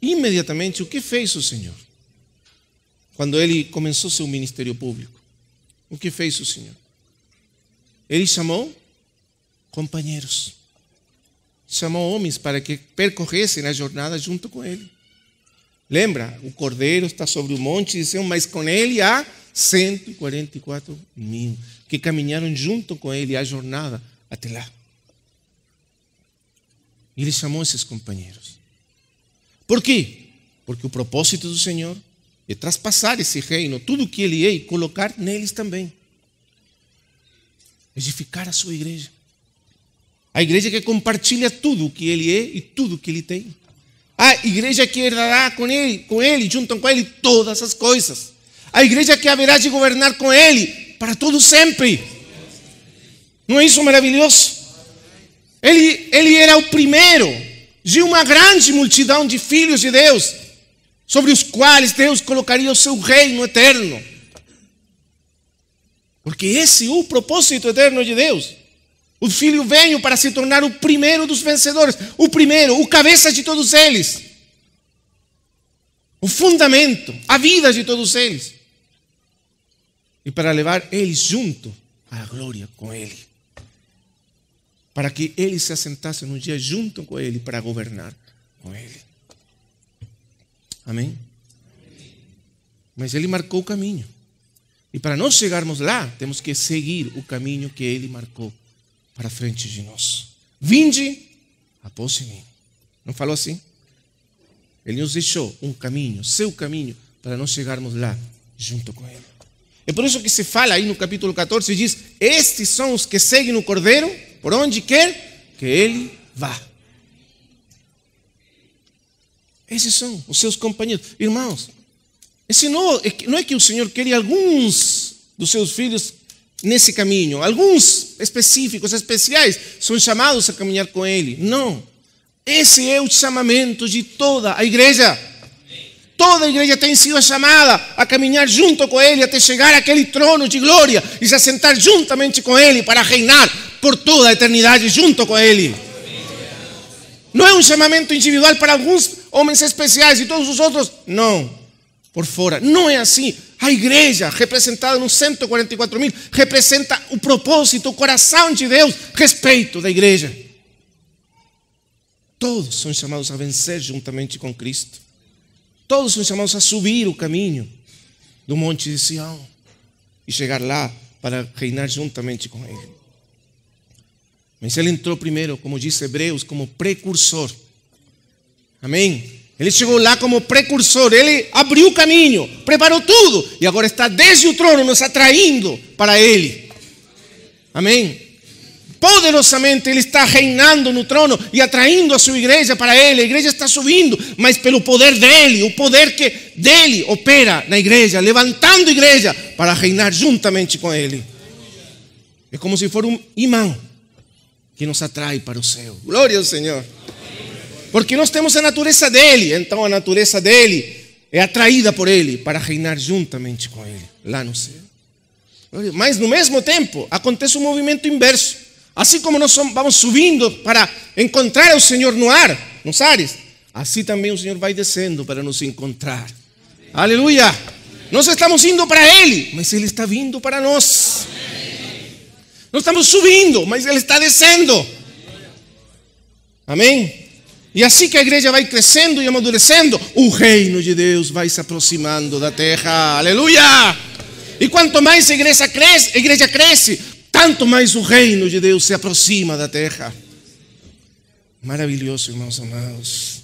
Speaker 1: Imediatamente, o que fez o Senhor? Quando ele começou seu ministério público, o que fez o Senhor? Ele chamou companheiros. Chamou homens para que percorressem a jornada junto com ele. Lembra? O cordeiro está sobre o monte de Sião, mas com ele há 144 mil que caminharam junto com ele a jornada até lá. E ele chamou esses companheiros. Por quê? Porque o propósito do Senhor é traspassar esse reino, tudo o que ele é, e colocar neles também. Edificar a sua igreja. A igreja que compartilha tudo o que ele é e tudo o que ele tem. A igreja que herdará com ele, com ele, juntam com ele todas as coisas. A igreja que haverá de governar com ele para todo sempre. Não é isso maravilhoso? Ele, ele era o primeiro de uma grande multidão de filhos de Deus, sobre os quais Deus colocaria o seu reino eterno. Porque esse é o propósito eterno de Deus. O filho veio para se tornar o primeiro dos vencedores, o primeiro, o cabeça de todos eles, o fundamento, a vida de todos eles, e para levar eles junto à glória com ele, para que eles se assentassem um dia junto com ele para governar com ele. Amém? Mas ele marcou o caminho. E para não chegarmos lá, temos que seguir o caminho que ele marcou para frente de nós. Vinde após mim. Não falou assim? Ele nos deixou um caminho, seu caminho, para nós chegarmos lá junto com Ele. É por isso que se fala aí no capítulo 14, diz, estes são os que seguem o Cordeiro, por onde quer que Ele vá. Esses são os seus companheiros. Irmãos, esse não, é não é que o Senhor queria alguns dos seus filhos nesse caminho. Alguns específicos, especiais, são chamados a caminhar com Ele. Não. Esse é o chamamento de toda a igreja. Toda a igreja tem sido chamada a caminhar junto com Ele até chegar àquele trono de glória e se assentar juntamente com Ele para reinar por toda a eternidade junto com Ele. Não é um chamamento individual para alguns homens especiais e todos os outros. Não por fora. Não é assim. A igreja, representada nos 144 mil, representa o propósito, o coração de Deus, respeito da igreja. Todos são chamados a vencer juntamente com Cristo. Todos são chamados a subir o caminho do monte de Sião e chegar lá para reinar juntamente com Ele. Mas Ele entrou primeiro, como diz Hebreus, como precursor. Amém? Ele chegou lá como precursor, ele abriu o caminho, preparou tudo e agora está desde o trono nos atraindo para ele. Amém? Poderosamente ele está reinando no trono e atraindo a sua igreja para ele. A igreja está subindo, mas pelo poder dele, o poder que dele opera na igreja, levantando a igreja para reinar juntamente com ele. É como se for um imã que nos atrai para o céu. Glória ao Senhor porque nós temos a natureza dele. Então a natureza dele é atraída por ele para reinar juntamente com ele, lá no céu. Mas no mesmo tempo acontece um movimento inverso. Assim como nós vamos subindo para encontrar o Senhor no ar, nos ares, assim também o Senhor vai descendo para nos encontrar. Amém. Aleluia! Amém. Nós estamos indo para Ele, mas Ele está vindo para nós. Amém. Nós estamos subindo, mas Ele está descendo. Amém? E assim que a igreja vai crescendo e amadurecendo, o reino de Deus vai se aproximando da terra. Aleluia! E quanto mais a igreja cresce, a igreja cresce tanto mais o reino de Deus se aproxima da terra. Maravilhoso, irmãos amados.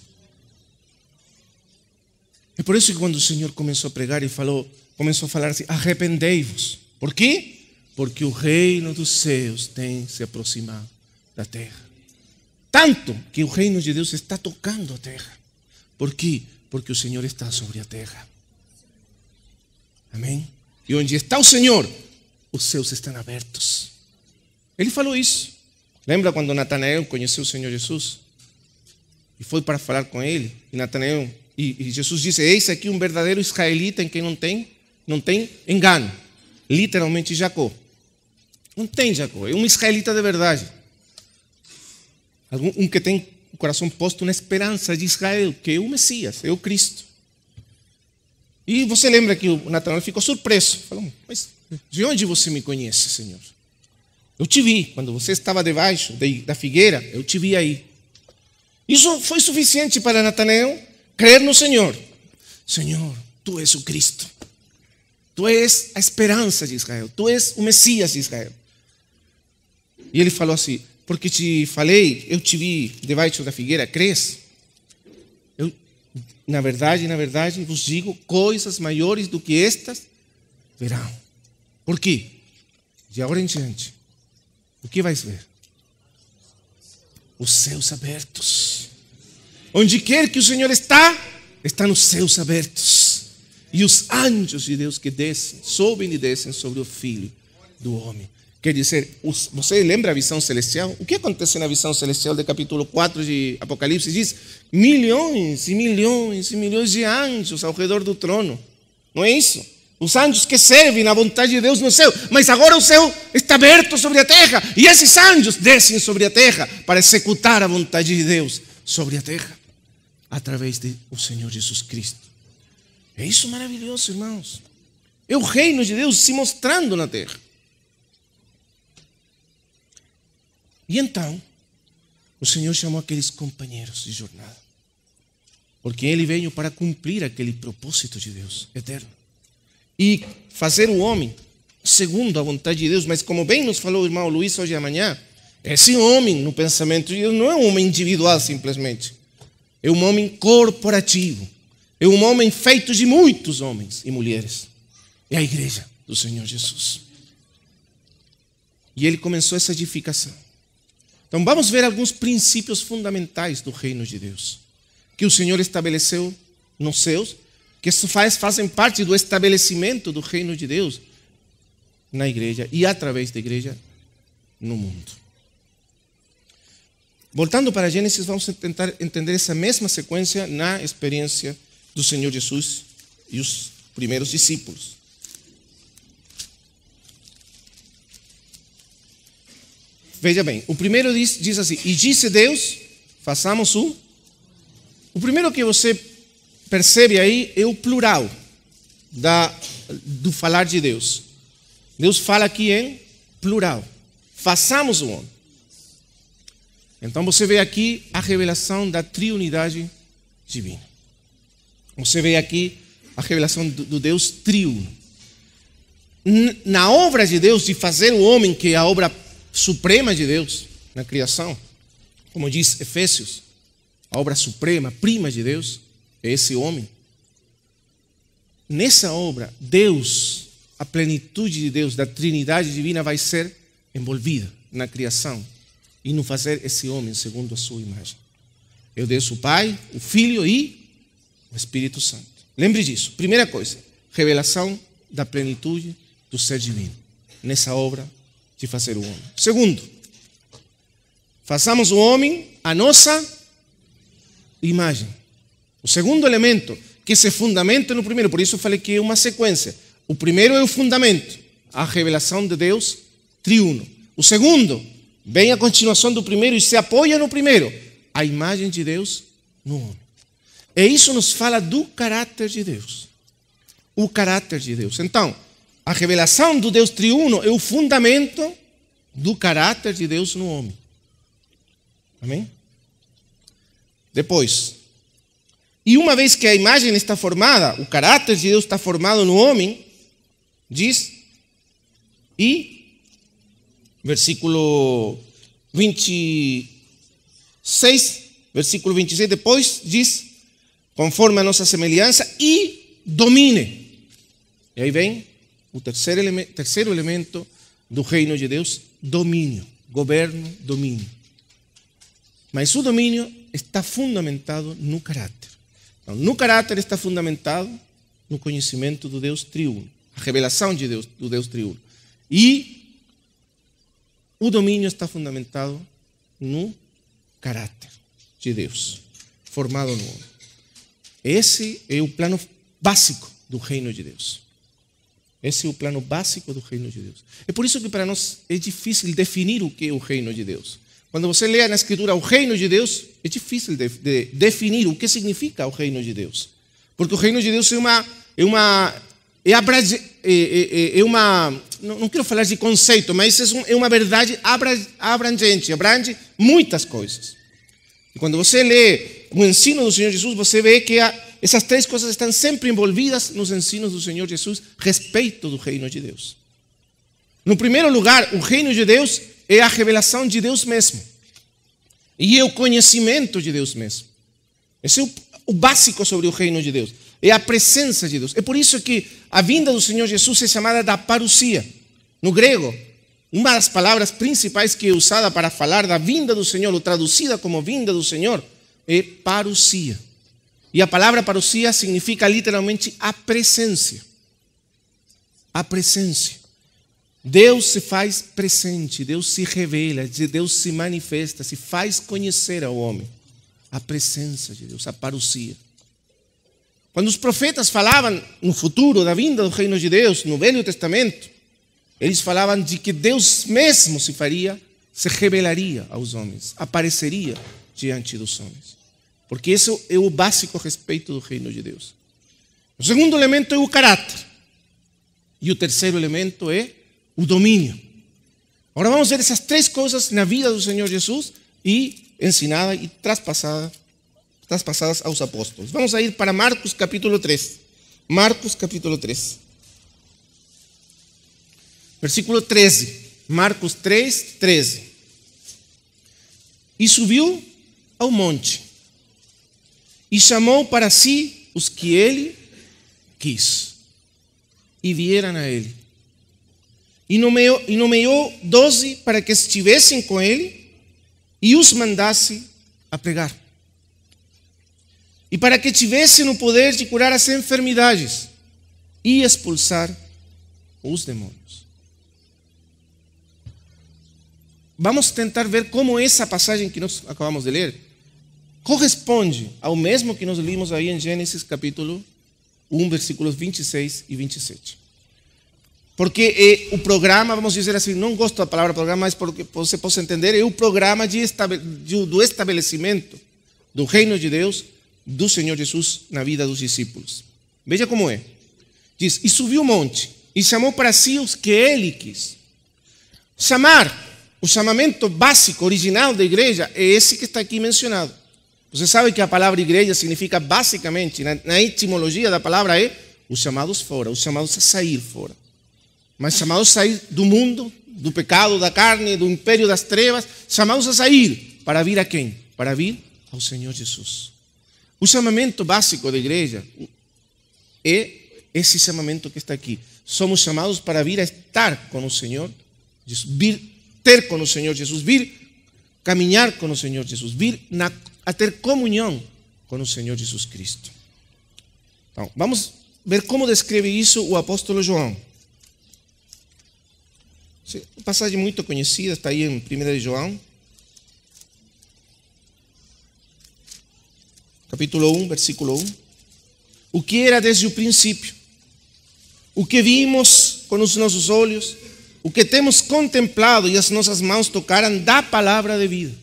Speaker 1: É por isso que quando o Senhor começou a pregar e falou, começou a falar assim: arrependei-vos. Por quê? Porque o reino dos céus tem se aproximado da terra. Tanto que o reino de Deus está tocando a terra. Por quê? Porque o Senhor está sobre a terra. Amém? E onde está o Senhor, os seus estão abertos. Ele falou isso. Lembra quando Natanael conheceu o Senhor Jesus? E foi para falar com ele. E Natanael, e, Jesus disse: Eis aqui um verdadeiro israelita em quem não tem, não tem engano. Literalmente Jacó. Não tem Jacó, é um israelita de verdade um que tem o coração posto na esperança de Israel, que é o Messias, é o Cristo. E você lembra que o Natanael ficou surpreso. Falou, mas de onde você me conhece, Senhor? Eu te vi, quando você estava debaixo da figueira, eu te vi aí. Isso foi suficiente para Natanael crer no Senhor. Senhor, tu és o Cristo. Tu és a esperança de Israel. Tu és o Messias de Israel. E ele falou assim: porque te falei, eu te vi debaixo da figueira, crês? Eu, na verdade, na verdade, vos digo coisas maiores do que estas verão. Por quê? De agora em diante, o que vais ver? Os céus abertos. Onde quer que o Senhor está, está nos céus abertos. E os anjos de Deus que descem, sobem e descem sobre o filho do homem. Quer dizer, você lembra a visão celestial? O que acontece na visão celestial do capítulo 4 de Apocalipse? Diz milhões e milhões e milhões de anjos ao redor do trono. Não é isso? Os anjos que servem à vontade de Deus no céu, mas agora o céu está aberto sobre a terra e esses anjos descem sobre a terra para executar a vontade de Deus sobre a terra através do Senhor Jesus Cristo. É isso maravilhoso, irmãos. É o reino de Deus se mostrando na terra. E então, o Senhor chamou aqueles companheiros de jornada. Porque ele veio para cumprir aquele propósito de Deus eterno. E fazer o homem segundo a vontade de Deus. Mas, como bem nos falou o irmão Luiz hoje de manhã, esse homem no pensamento de Deus não é um homem individual simplesmente. É um homem corporativo. É um homem feito de muitos homens e mulheres. É a igreja do Senhor Jesus. E ele começou essa edificação. Então vamos ver alguns princípios fundamentais do reino de Deus que o Senhor estabeleceu nos seus, que faz, fazem parte do estabelecimento do reino de Deus na igreja e através da igreja no mundo. Voltando para Gênesis, vamos tentar entender essa mesma sequência na experiência do Senhor Jesus e os primeiros discípulos. Veja bem, o primeiro diz, diz assim: E disse Deus, façamos o. O primeiro que você percebe aí é o plural da, do falar de Deus. Deus fala aqui em plural: façamos o homem. Então você vê aqui a revelação da triunidade divina. Você vê aqui a revelação do, do Deus triuno. Na obra de Deus de fazer o homem, que é a obra suprema de Deus na criação. Como diz Efésios, a obra suprema, prima de Deus, é esse homem. Nessa obra, Deus, a plenitude de Deus, da Trindade divina, vai ser envolvida na criação e no fazer esse homem segundo a sua imagem. Eu Deus, o Pai, o Filho e o Espírito Santo. Lembre disso. Primeira coisa, revelação da plenitude do ser divino. Nessa obra de fazer o homem. Segundo, façamos o homem a nossa imagem. O segundo elemento que se fundamenta no primeiro, por isso falei que é uma sequência. O primeiro é o fundamento, a revelação de Deus triuno. O segundo vem a continuação do primeiro e se apoia no primeiro, a imagem de Deus no homem. E isso nos fala do caráter de Deus. O caráter de Deus. Então, a revelação do Deus triuno é o fundamento do caráter de Deus no homem. Amém? Depois, e uma vez que a imagem está formada, o caráter de Deus está formado no homem, diz, e, versículo 26, versículo 26, depois diz, conforme a nossa semelhança, e domine. E aí vem o terceiro, terceiro elemento do reino de Deus, domínio, governo, domínio. Mas o domínio está fundamentado no caráter. Então, no caráter está fundamentado no conhecimento do Deus triuno, a revelação de Deus, do Deus triuno. E o domínio está fundamentado no caráter de Deus, formado no homem. Esse é o plano básico do reino de Deus. Esse é o plano básico do reino de Deus. É por isso que para nós é difícil definir o que é o reino de Deus. Quando você lê na Escritura o reino de Deus, é difícil de, de definir o que significa o reino de Deus. Porque o reino de Deus é uma. É uma é, abrange, eh, é, eh, é, eh, é uma. Não, quero falar de conceito, mas é uma verdade abrangente abrange muitas coisas. E quando você lê o ensino do Senhor Jesus, você vê que a essas três coisas estão sempre envolvidas nos ensinos do Senhor Jesus respeito do reino de Deus. No primeiro lugar, o reino de Deus é a revelação de Deus mesmo. E é o conhecimento de Deus mesmo. Esse é o, básico sobre o reino de Deus. É a presença de Deus. É por isso que a vinda do Senhor Jesus é chamada da parousia. No grego, uma das palavras principais que é usada para falar da vinda do Senhor, ou traduzida como vinda do Senhor, é parousia. E a palavra parousia significa literalmente a presença. A presença. Deus se faz presente, Deus se revela, Deus se manifesta, se faz conhecer ao homem. A presença de Deus, a parousia. Quando os profetas falavam no futuro da vinda do reino de Deus, no Velho Testamento, eles falavam de que Deus mesmo se faria, se revelaria aos homens, apareceria diante dos homens. Porque isso é o básico a respeito do reino de Deus. O segundo elemento é o caráter. E o terceiro elemento é o domínio. Agora vamos ver essas três coisas na vida do Senhor Jesus e ensinada e traspassada, traspassadas aos apóstolos. Vamos a ir para Marcos capítulo 3. Marcos capítulo 3. Versículo 13. Marcos 3, 13. E subiu ao monte e chamou para si os que ele quis e vieram a ele. E nomeou, e nomeou doze para que estivessem com ele e os mandasse a pregar. E para que tivessem o poder de curar as enfermidades e expulsar os demônios. Vamos tentar ver como essa passagem que nós acabamos de ler corresponde ao mesmo que nós lemos aí em Gênesis capítulo 1, versículos 26 e 27. Porque é o programa, vamos dizer assim, não gosto da palavra programa, mas porque você possa entender, é o programa de do estabelecimento do reino de Deus, do Senhor Jesus na vida dos discípulos. Veja como é. Diz: E subiu o monte, e chamou para si os que ele quis. Chamar, o chamamento básico, original da igreja, é esse que está aqui mencionado. Você sabe que a palavra igreja significa basicamente, né, na, etimologia da palavra é os chamados fora, os chamados a sair fora. Mas chamados a sair do mundo, do pecado, da carne, do império das trevas, chamados a sair para vir a quem? Para vir ao Senhor Jesus. O chamamento básico da igreja é esse chamamento que está aqui. Somos chamados para vir a estar com o Senhor, vir ter com o Senhor Jesus, vir caminhar com o Senhor Jesus, vir na a ter comunhão com o Senhor Jesus Cristo. Então, vamos ver como descreve isso o apóstolo João. Uma passagem muito conhecida, está aí em 1 João, capítulo 1, versículo 1. O que era desde o princípio, o que vimos com os nossos olhos, o que temos contemplado e as nossas mãos tocaram da palavra de vida.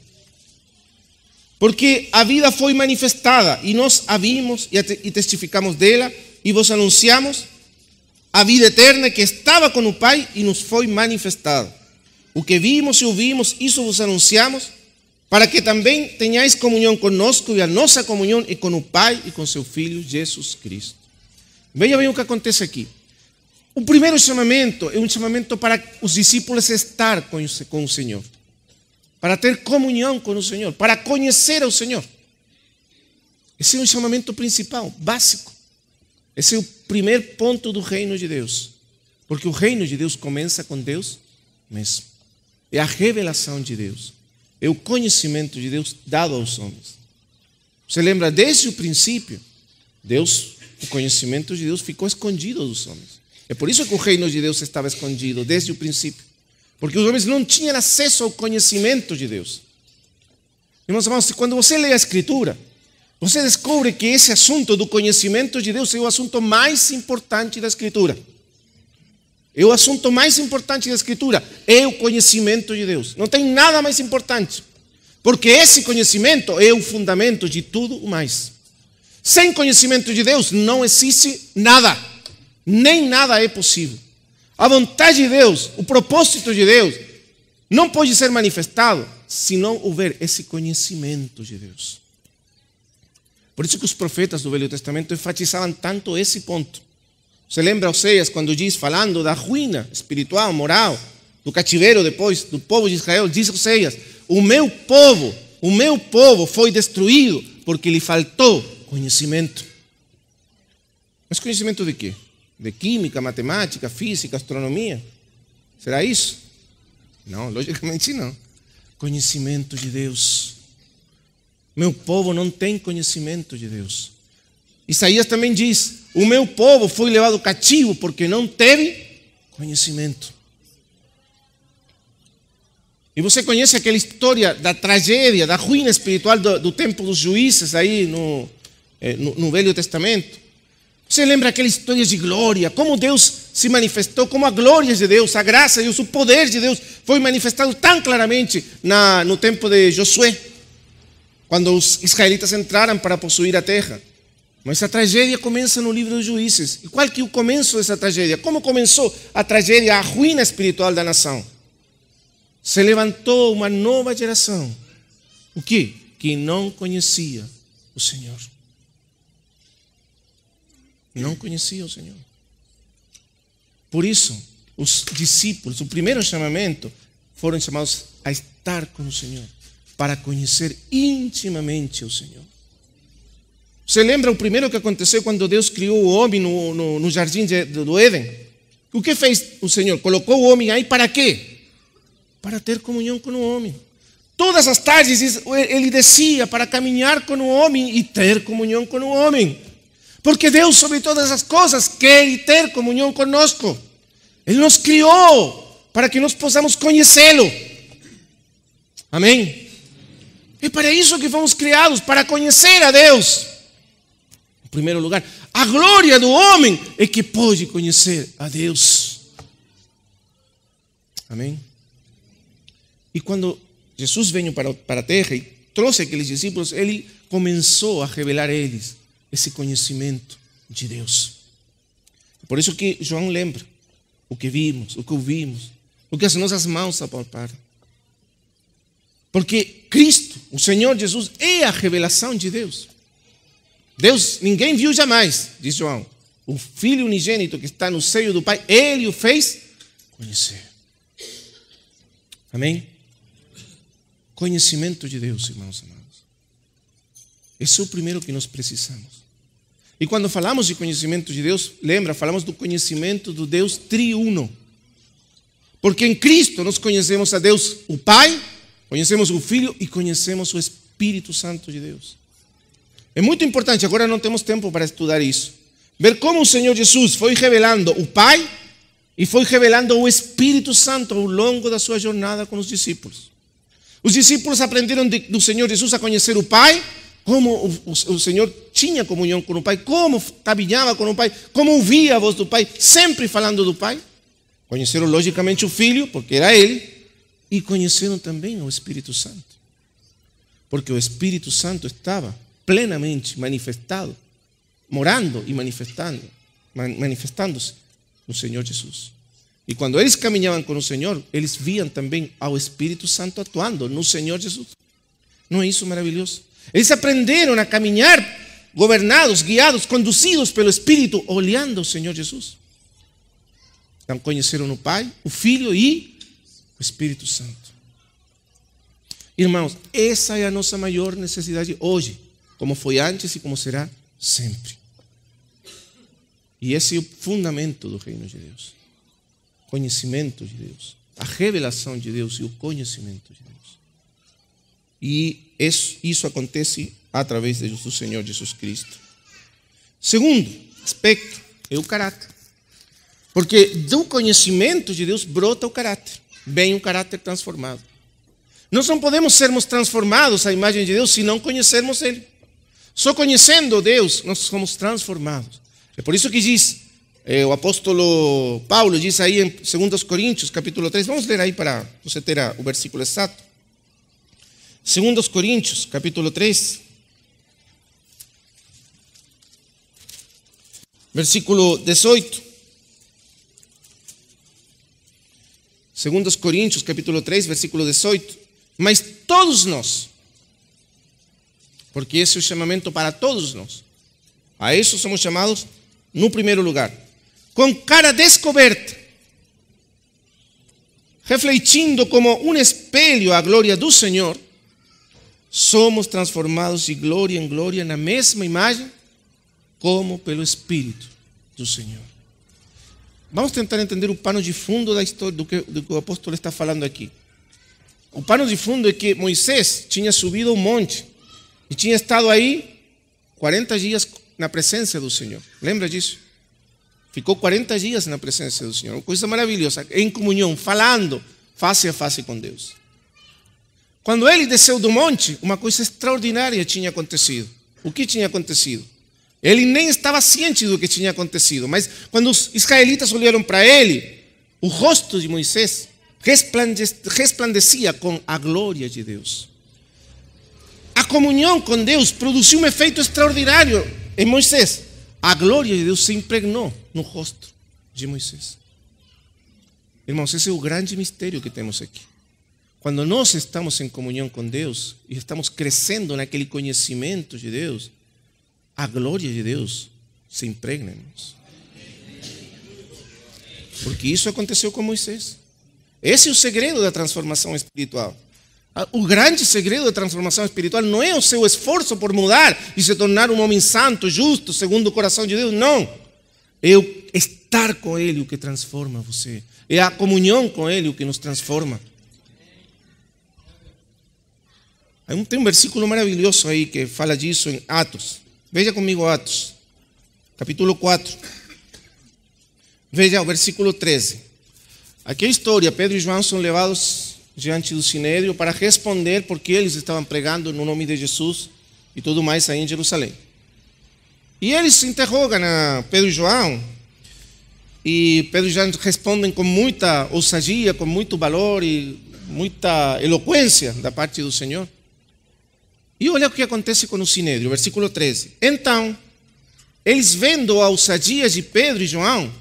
Speaker 1: Porque a vida foi manifestada e nós a vimos e testificamos dela e vos anunciamos a vida eterna que estava com o Pai e nos foi manifestada. O que vimos e ouvimos, isso vos anunciamos, para que também tenhais comunhão conosco e a nossa comunhão é com o Pai e com seu Filho Jesus Cristo. Veja bem o que acontece aqui. O primeiro chamamento é um chamamento para os discípulos estar com o Senhor para ter comunhão com o Senhor, para conhecer ao Senhor. Esse é um chamamento principal, básico. Esse é o primeiro ponto do reino de Deus. Porque o reino de Deus começa com Deus mesmo. É a revelação de Deus. É o conhecimento de Deus dado aos homens. Você lembra, desde o princípio, Deus, o conhecimento de Deus ficou escondido dos homens. É por isso que o reino de Deus estava escondido desde o princípio. Porque os homens não tinham acesso ao conhecimento de Deus. Irmãos amados, quando você lê a Escritura, você descobre que esse assunto do conhecimento de Deus é o assunto mais importante da Escritura. É o assunto mais importante da Escritura, é o conhecimento de Deus. Não tem nada mais importante. Porque esse conhecimento é o fundamento de tudo o mais. Sem conhecimento de Deus não existe nada, nem nada é possível. A vontade de Deus, o propósito de Deus, não pode ser manifestado se não houver esse conhecimento de Deus. Por isso que os profetas do Velho Testamento enfatizavam tanto esse ponto. Você lembra Oséias quando diz, falando da ruína espiritual, moral, do cativeiro depois do povo de Israel, diz Oséias: O meu povo, o meu povo foi destruído porque lhe faltou conhecimento. Mas conhecimento de quê? de química, matemática, física, astronomia? Será isso? Não, logicamente não. Conhecimento de Deus. Meu povo não tem conhecimento de Deus. Isaías também diz: O meu povo foi levado cativo porque não teve conhecimento. E você conhece aquela história da tragédia, da ruína espiritual do, do tempo dos juízes aí no, eh, no, no Velho Testamento? Você lembra aquela história de glória? Como Deus se manifestou, como a glória de Deus, a graça de Deus, o poder de Deus foi manifestado tão claramente na, no tempo de Josué, quando os israelitas entraram para possuir a terra. Mas a tragédia começa no livro dos juízes. E qual que é o começo dessa tragédia? Como começou a tragédia, a ruína espiritual da nação? Se levantou uma nova geração. O que? Que não conhecia o Senhor não conhecia o Senhor. Por isso, os discípulos, o primeiro chamamento, foram chamados a estar com o Senhor, para conhecer intimamente o Senhor. Você lembra o primeiro que aconteceu quando Deus criou o homem no, no, no jardim de, do Éden? O que fez o Senhor? Colocou o homem aí para quê? Para ter comunhão com o homem. Todas as tardes ele descia para caminhar com o homem e ter comunhão com o homem. Porque Dios sobre todas cosas Quiere tener comunión con nosotros Él nos crió para que nos podamos conocerlo. Amén Y para eso que fuimos criados, para conocer a Dios En primer lugar, a gloria do hombre es que puede Conocer a Dios Amén Y cuando Jesús vino para, para tierra terra trajo trouxe discípulos, Él comenzó a revelar a ellos esse conhecimento de Deus. Por isso que João lembra o que vimos, o que ouvimos, o que as nossas mãos apalparam. Porque Cristo, o Senhor Jesus, é a revelação de Deus. Deus, ninguém viu jamais, diz João. O Filho unigênito que está no seio do Pai, ele o fez conhecer. Amém? Conhecimento de Deus, irmãos amados. Esse é o primeiro que nós precisamos. E quando falamos de conhecimento de Deus, lembra, falamos do conhecimento do Deus triuno. Porque em Cristo nós conhecemos a Deus, o Pai, conhecemos o Filho e conhecemos o Espírito Santo de Deus. É muito importante, agora não temos tempo para estudar isso. Ver como o Senhor Jesus foi revelando o Pai e foi revelando o Espírito Santo ao longo da sua jornada com os discípulos. Os discípulos aprenderam do Senhor Jesus a conhecer o Pai como o, o, o, Senhor tinha comunhão com o Pai, como caminhava com o Pai, como ouvia a voz do Pai, sempre falando do Pai. Conheceram logicamente o Filho, porque era Ele, e conheceram também o Espírito Santo, porque o Espírito Santo estava plenamente manifestado, morando e manifestando, manifestando-se no Senhor Jesus. E quando eles caminhavam com o Senhor, eles viam também ao Espírito Santo atuando no Senhor Jesus. Não é isso maravilhoso? Eles aprenderam a caminhar governados, guiados, conduzidos pelo Espírito, olhando o Senhor Jesus. Então conheceram o Pai, o Filho e o Espírito Santo. Irmãos, essa é a nossa maior necessidade hoje, como foi antes e como será sempre. E esse é o fundamento do reino de Deus. Conhecimento de Deus, a revelação de Deus e o conhecimento de Deus. E isso acontece através do Senhor Jesus Cristo. Segundo aspecto é o caráter. Porque do conhecimento de Deus brota o caráter. Vem o caráter transformado. Nós não podemos sermos transformados à imagem de Deus se não conhecermos Ele. Só conhecendo Deus nós somos transformados. É por isso que diz eh, o apóstolo Paulo, diz aí em 2 Coríntios, capítulo 3, vamos ler aí para você ter o versículo exato. 2 Coríntios, capítulo 3, versículo 18. 2 Coríntios, capítulo 3, versículo 18. Mas todos nós, porque esse é o chamamento para todos nós, a isso somos chamados no primeiro lugar, com cara descoberta, refletindo como um espelho a glória do Senhor, somos transformados de glória em glória na mesma imagem, como pelo Espírito do Senhor. Vamos tentar entender o pano de fundo da história do que, do que o apóstolo está falando aqui. O pano de fundo é que Moisés tinha subido um monte e tinha estado aí 40 dias na presença do Senhor. Lembra disso? Ficou 40 dias na presença do Senhor, uma coisa maravilhosa, em comunhão, falando face a face com Deus. Quando ele desceu do monte, uma coisa extraordinária tinha acontecido. O que tinha acontecido? Ele nem estava ciente do que tinha acontecido, mas quando os israelitas olharam para ele, o rosto de Moisés resplandecia com a glória de Deus. A comunhão com Deus produziu um efeito extraordinário em Moisés. A glória de Deus se impregnou no rosto de Moisés. Irmãos, esse é o grande mistério que temos aqui. Quando nós estamos em comunhão com Deus e estamos crescendo naquele conhecimento de Deus, a glória de Deus se impregna em nós. Porque isso aconteceu com Moisés. Esse é o segredo da transformação espiritual. Ah, o grande segredo da transformação espiritual não é o seu esforço por mudar e se tornar um homem santo, justo, segundo o coração de Deus, não. É o estar com Ele o que transforma você. É a comunhão com Ele o que nos transforma. Tem um versículo maravilhoso aí que fala disso em Atos. Veja comigo Atos, capítulo 4. Veja o versículo 13. Aqui a história, Pedro e João são levados diante do sinédrio para responder porque eles estavam pregando no nome de Jesus e tudo mais aí em Jerusalém. E eles interrogam a Pedro e João e Pedro e João respondem com muita ousadia, com muito valor e muita eloquência da parte do Senhor. E olha o que acontece com o sinédrio, versículo 13. Então, eles vendo a ousadia de Pedro e João,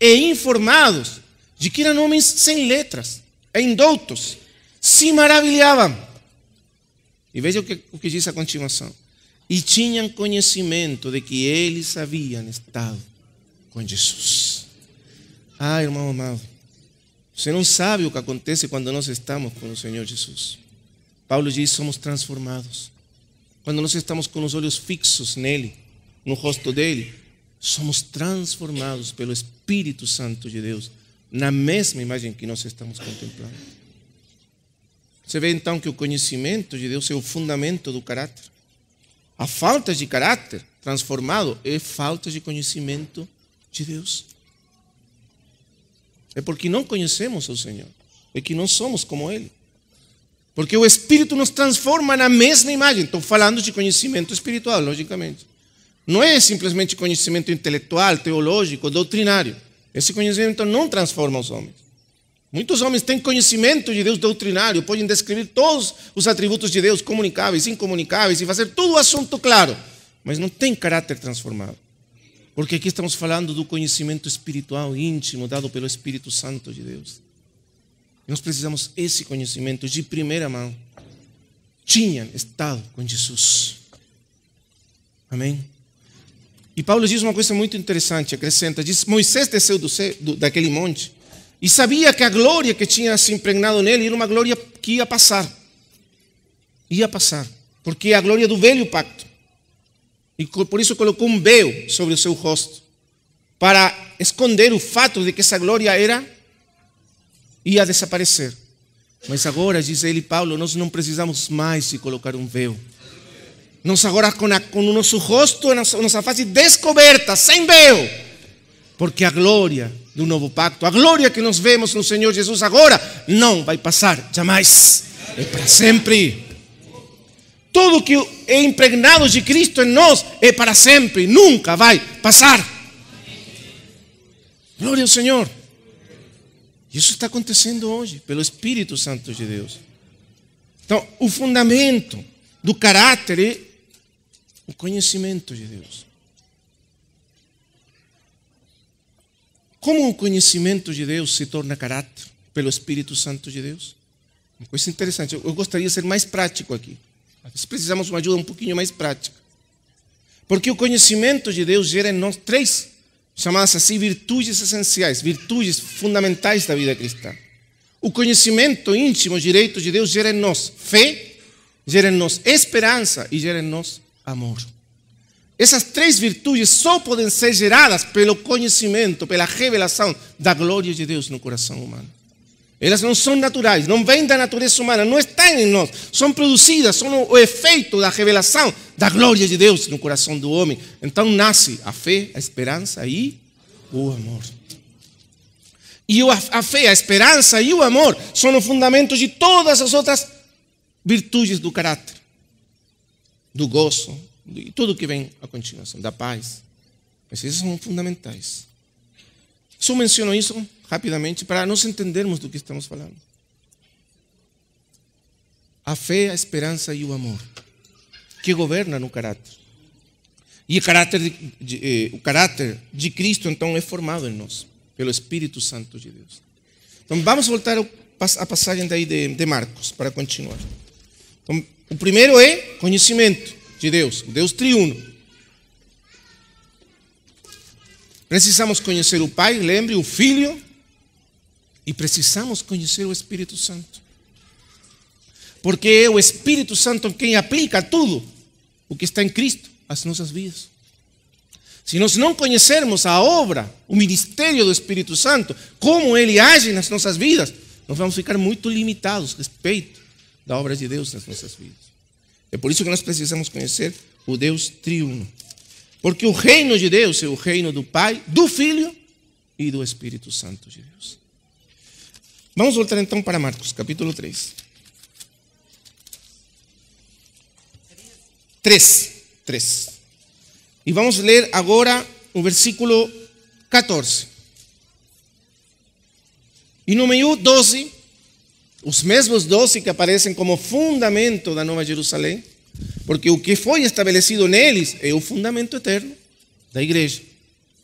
Speaker 1: e informados de que eram homens sem letras, indoutos, se maravilhavam. E veja o que, o que diz a continuação. E tinham conhecimento de que eles haviam estado com Jesus. Ah, irmão amado, você não sabe o que acontece quando nós estamos com o Senhor Jesus. Paulo diz: somos transformados. Quando nós estamos com os olhos fixos nele, no rosto dele, somos transformados pelo Espírito Santo de Deus, na mesma imagem que nós estamos contemplando. Você vê então que o conhecimento de Deus é o fundamento do caráter. A falta de caráter transformado é falta de conhecimento de Deus. É porque não conhecemos o Senhor, é que não somos como Ele. Porque o Espírito nos transforma na mesma imagem. Estou falando de conhecimento espiritual, logicamente. Não é simplesmente conhecimento intelectual, teológico, doutrinário. Esse conhecimento não transforma os homens. Muitos homens têm conhecimento de Deus doutrinário, podem descrever todos os atributos de Deus, comunicáveis, incomunicáveis, e fazer todo o assunto claro, mas não tem caráter transformado. Porque aqui estamos falando do conhecimento espiritual íntimo dado pelo Espírito Santo de Deus. Nós precisamos esse conhecimento de primeira mão. tinha estado com Jesus. Amém? E Paulo diz uma coisa muito interessante, acrescenta, diz, Moisés desceu do, do, daquele monte e sabia que a glória que tinha se impregnado nele era uma glória que ia passar. Ia passar, porque é a glória do velho pacto. E por isso colocou um véu sobre o seu rosto, para esconder o fato de que essa glória era ia desaparecer. Mas agora, diz ele Paulo, nós não precisamos mais de colocar um véu. Nós agora, com, a, com o nosso rosto, a nossa, nossa face descoberta, sem véu. Porque a glória do novo pacto, a glória que nós vemos no Senhor Jesus agora, não vai passar jamais. É para sempre. Tudo que é impregnado de Cristo em nós é para sempre, nunca vai passar. Glória ao Senhor. Isso está acontecendo hoje, pelo Espírito Santo de Deus. Então, o fundamento do caráter é o conhecimento de Deus. Como o conhecimento de Deus se torna caráter? Pelo Espírito Santo de Deus. Uma coisa interessante, eu gostaria de ser mais prático aqui. Nós precisamos de uma ajuda um pouquinho mais prática. Porque o conhecimento de Deus gera em nós três chamadas assim virtudes essenciais, virtudes fundamentais da vida cristã. O conhecimento íntimo direito de Deus gera em nós fé, gera em nós esperança e gera em nós amor. Essas três virtudes só podem ser geradas pelo conhecimento, pela revelação da glória de Deus no coração humano. Elas não são naturais, não vêm da natureza humana, não estão em nós. São produzidas, são o efeito da revelação da glória de Deus no coração do homem. Então nasce a fé, a esperança e o amor. E a fé, a esperança e o amor são os fundamentos de todas as outras virtudes do caráter, do gozo, e tudo que vem a continuação, da paz. Mas esses são fundamentais. Só menciono isso rapidamente para nós entendermos do que estamos falando. A fé, a esperança e o amor que governa no caráter. E o caráter de, de, eh, o caráter de Cristo, então, é formado em nós, pelo Espírito Santo de Deus. Então, vamos voltar à passagem daí de, de Marcos, para continuar. Então, o primeiro é conhecimento de Deus, Deus triuno. Precisamos conhecer o Pai, lembre, o Filho e precisamos conhecer o Espírito Santo. Porque é o Espírito Santo quem aplica tudo o que está em Cristo às nossas vidas. Se nós não conhecermos a obra, o ministério do Espírito Santo, como ele age nas nossas vidas, nós vamos ficar muito limitados a respeito da obra de Deus nas nossas vidas. É por isso que nós precisamos conhecer o Deus triuno. Porque o reino de Deus é o reino do Pai, do Filho e do Espírito Santo de Deus. Vamos voltar então para Marcos, capítulo 3. 3, 3. E vamos ler agora o versículo 14. E no meio 12, os mesmos 12 que aparecem como fundamento da Nova Jerusalém, porque o que foi estabelecido neles é o fundamento eterno da igreja.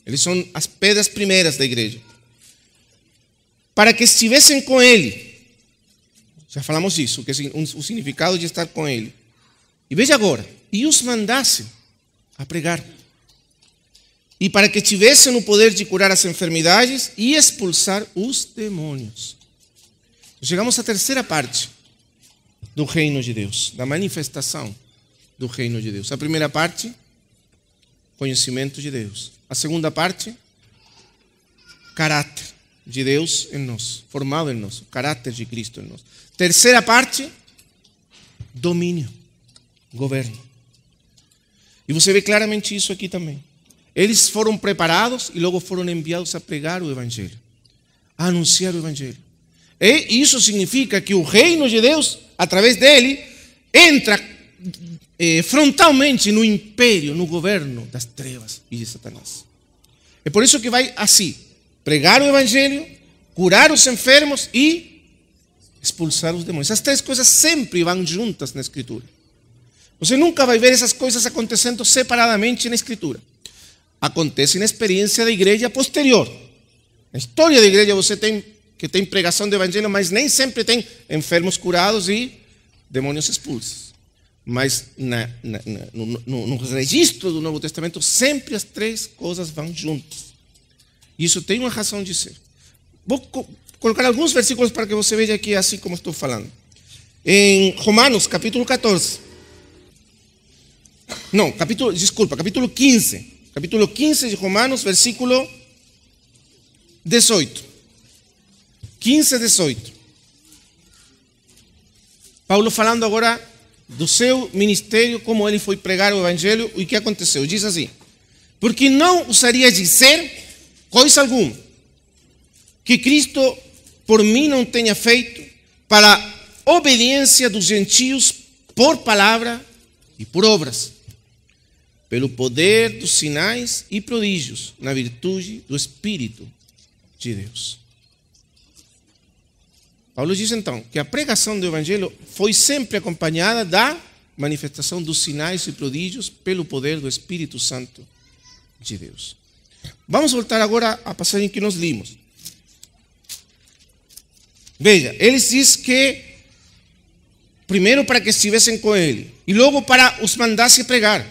Speaker 1: Eles são as pedras primeiras da igreja para que estivessem com ele. Já falamos isso, que é o significado de estar com ele. E veja agora, e os mandasse a pregar. E para que estivessem no poder de curar as enfermidades e expulsar os demônios. Chegamos à terceira parte do reino de Deus, da manifestação do reino de Deus. A primeira parte, conhecimento de Deus. A segunda parte, caráter de Deus em nós, formado em nós, o caráter de Cristo em nós. Terceira parte, domínio, governo. E você vê claramente isso aqui também. Eles foram preparados e logo foram enviados a pregar o Evangelho, a anunciar o Evangelho. E isso significa que o reino de Deus, através dele, entra eh, frontalmente no império, no governo das trevas e de Satanás. É por isso que vai assim pregar o evangelho, curar os enfermos e expulsar os demônios. Essas três coisas sempre vão juntas na Escritura. Você nunca vai ver essas coisas acontecendo separadamente na Escritura. Acontece na experiência da igreja posterior. Na história da igreja você tem que tem pregação do evangelho, mas nem sempre tem enfermos curados e demônios expulsos. Mas na, na, no, no, no registro do Novo Testamento sempre as três coisas vão juntas. Isso tem uma razão de ser. Vou colocar alguns versículos para que você veja aqui, é assim como estou falando. Em Romanos, capítulo 14. Não, capítulo, desculpa, capítulo 15. Capítulo 15 de Romanos, versículo 18. 15, 18. Paulo falando agora do seu ministério, como ele foi pregar o evangelho e o que aconteceu. Diz assim: Porque não de dizer coisa é alguma que Cristo por mim não tenha feito para obediência dos gentios por palavra e por obras, pelo poder dos sinais e prodígios, na virtude do Espírito de Deus. Paulo diz então que a pregação do Evangelho foi sempre acompanhada da manifestação dos sinais e prodígios pelo poder do Espírito Santo de Deus. Vamos voltar agora à passagem que nós limos. Veja, ele diz que primeiro para que estivessem com ele, e logo para os mandasse pregar,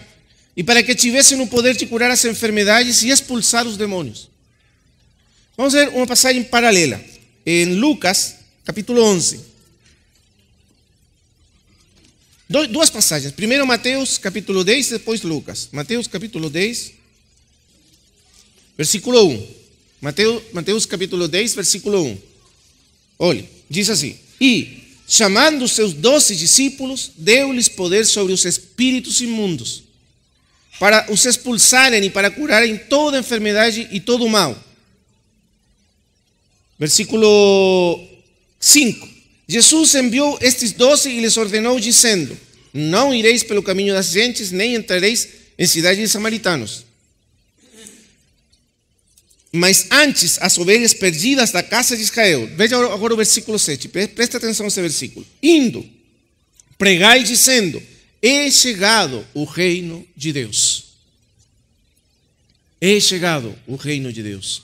Speaker 1: e para que tivessem o poder de curar as enfermidades e expulsar os demônios. Vamos ver uma passagem paralela, em Lucas, capítulo 11. Duas passagens, primeiro Mateus, capítulo 10, depois Lucas. Mateus, capítulo 10, Versículo 1. Mateus, Mateus capítulo 10, versículo 1. Olhe, diz assim: E, chamando seus doze discípulos, deu-lhes poder sobre os espíritos imundos, para os expulsarem e para curarem toda enfermidade e todo mal. Versículo 5. Jesus enviou estes doze e lhes ordenou, dizendo: Não ireis pelo caminho das gentes, nem entrareis em cidades de samaritanos mas antes, as ovelhas perdidas da casa de Israel. Veja agora o versículo 7. Presta atenção nesse versículo. Indo, pregai dizendo: É chegado o reino de Deus. É chegado o reino de Deus.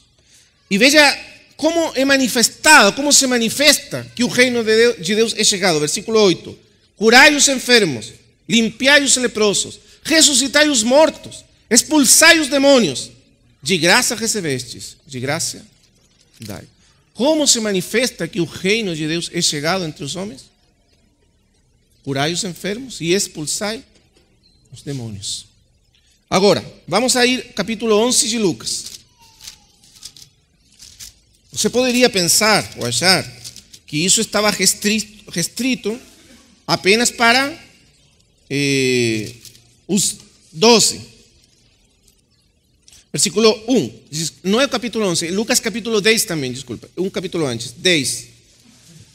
Speaker 1: E veja como é manifestado, como se manifesta que o reino de Deus é chegado. Versículo 8: Curai os enfermos, limpiai os leprosos, ressuscitai os mortos, expulsai os demônios. De graça recebestes, de graça dai. Como se manifesta que o reino de Deus é chegado entre os homens? Curai os enfermos e expulsai os demônios. Agora, vamos a ir capítulo 11 de Lucas. Você poderia pensar ou achar que isso estava restrito, restrito apenas para eh, os doze versículo 1, não é o capítulo 11, Lucas capítulo 10 também, desculpa, um capítulo antes, 10.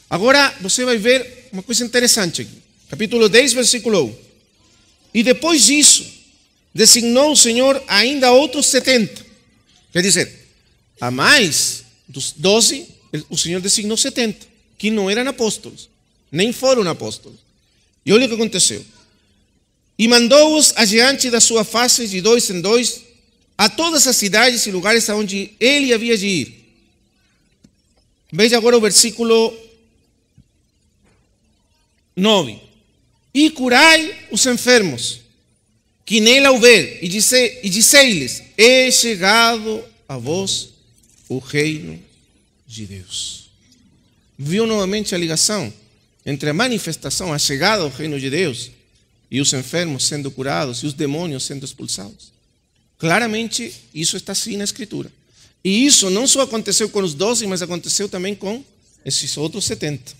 Speaker 1: Agora você vai ver uma coisa interessante aqui, capítulo 10, versículo 1. E depois disso, designou o Senhor ainda outros 70. Quer dizer, a mais dos 12, o Senhor designou 70, que não eram apóstolos, nem foram apóstolos. E olha o que aconteceu. E mandou-os adiante da sua face de dois em dois, a todas as cidades e lugares aonde ele havia de ir. Veja agora o versículo 9. E curai os enfermos, que nele houver, e, disse, e dissei-lhes: É chegado a vós o reino de Deus. Viu novamente a ligação entre a manifestação, a chegada ao reino de Deus, e os enfermos sendo curados, e os demônios sendo expulsados. Claramente, isso está assim na Escritura. E isso não só aconteceu com os doze, mas aconteceu também com esses outros setenta.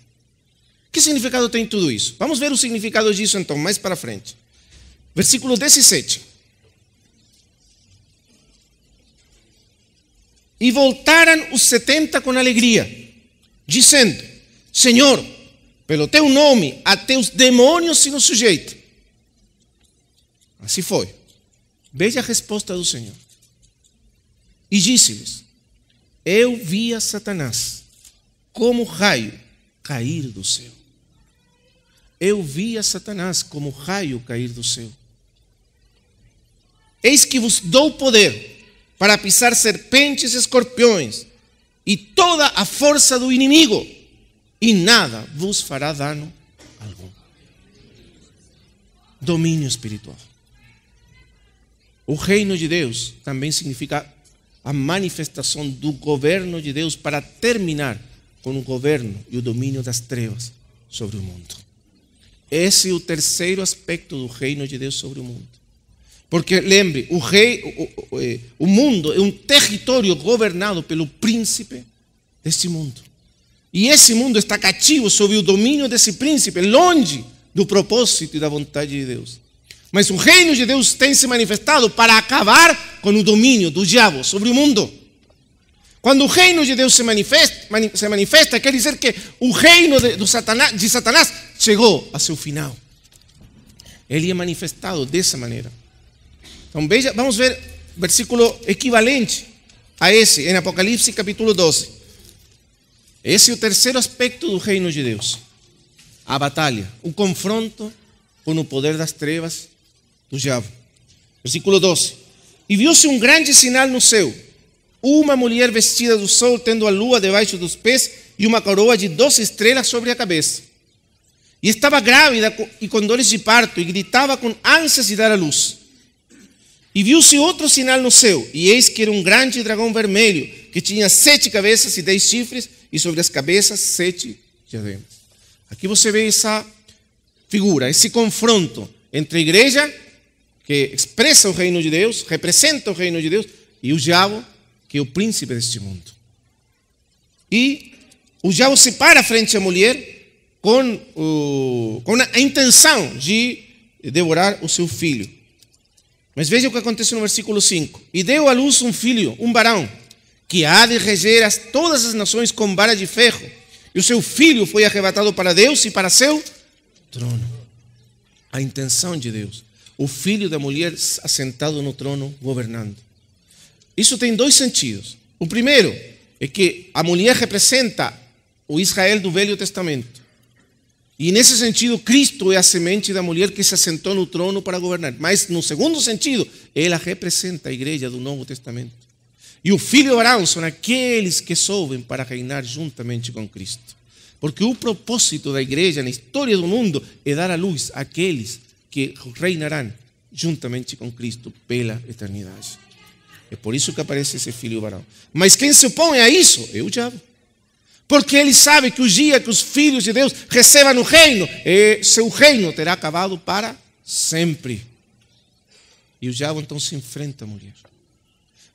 Speaker 1: Que significado tem tudo isso? Vamos ver o significado disso então, mais para frente. Versículo 17. E voltaram os setenta com alegria, dizendo: Senhor, pelo teu nome, até os demônios se nos sujeitam. Assim foi. Veja a resposta do Senhor. E disse-lhes: Eu vi a Satanás como raio cair do céu. Eu vi a Satanás como raio cair do céu. Eis que vos dou poder para pisar serpentes e escorpiões e toda a força do inimigo, e nada vos fará dano algum. Domínio espiritual. O reino de Deus também significa a manifestação do governo de Deus para terminar com o governo e o domínio das trevas sobre o mundo. Esse é o terceiro aspecto do reino de Deus sobre o mundo. Porque lembre, o rei, o, o, o eh, mundo é um território governado pelo príncipe desse mundo. E esse mundo está cativo sob o domínio desse príncipe, longe do propósito e da vontade de Deus. Mas o reino de Deus tem se manifestado para acabar com o domínio do diabo sobre o mundo. Quando o reino de Deus se manifesta, se manifesta quer dizer que o reino de, Satanás, de Satanás chegou a seu final. Ele é manifestado dessa maneira. Então veja, vamos ver versículo equivalente a esse em Apocalipse capítulo 12. Esse é o terceiro aspecto do reino de Deus: a batalha, o confronto com o poder das trevas do diabo. Versículo 12. E viu-se um grande sinal no céu: uma mulher vestida do sol, tendo a lua debaixo dos pés e uma coroa de doze estrelas sobre a cabeça. E estava grávida e com dores de parto, e gritava com ânsias de dar a luz. E viu-se outro sinal no céu, e eis que era um grande dragão vermelho, que tinha sete cabeças e dez chifres, e sobre as cabeças sete diademas. Aqui você vê essa figura, esse confronto entre igreja que expressa o reino de Deus, representa o reino de Deus, e o diabo, que é o príncipe deste mundo. E o diabo se para frente à mulher com, o, com a intenção de devorar o seu filho. Mas veja o que acontece no versículo 5: E deu à luz um filho, um varão, que há de reger as, todas as nações com vara de ferro, e o seu filho foi arrebatado para Deus e para seu trono. A intenção de Deus o filho da mulher assentado no trono governando. Isso tem dois sentidos. O primeiro é que a mulher representa o Israel do Velho Testamento. E nesse sentido, Cristo é a semente da mulher que se assentou no trono para governar. Mas no segundo sentido, ela representa a igreja do Novo Testamento. E o filho de Abraão são aqueles que sobem para reinar juntamente com Cristo. Porque o propósito da igreja na história do mundo é dar à luz aqueles que reinarán juntamente com Cristo pela eternidade. É por isso que aparece esse filho varão. Mas quem se opõe a isso é o diabo. Porque ele sabe que o dia que os filhos de Deus recebam o reino, é, seu reino terá acabado para sempre. E o diabo então se enfrenta à mulher.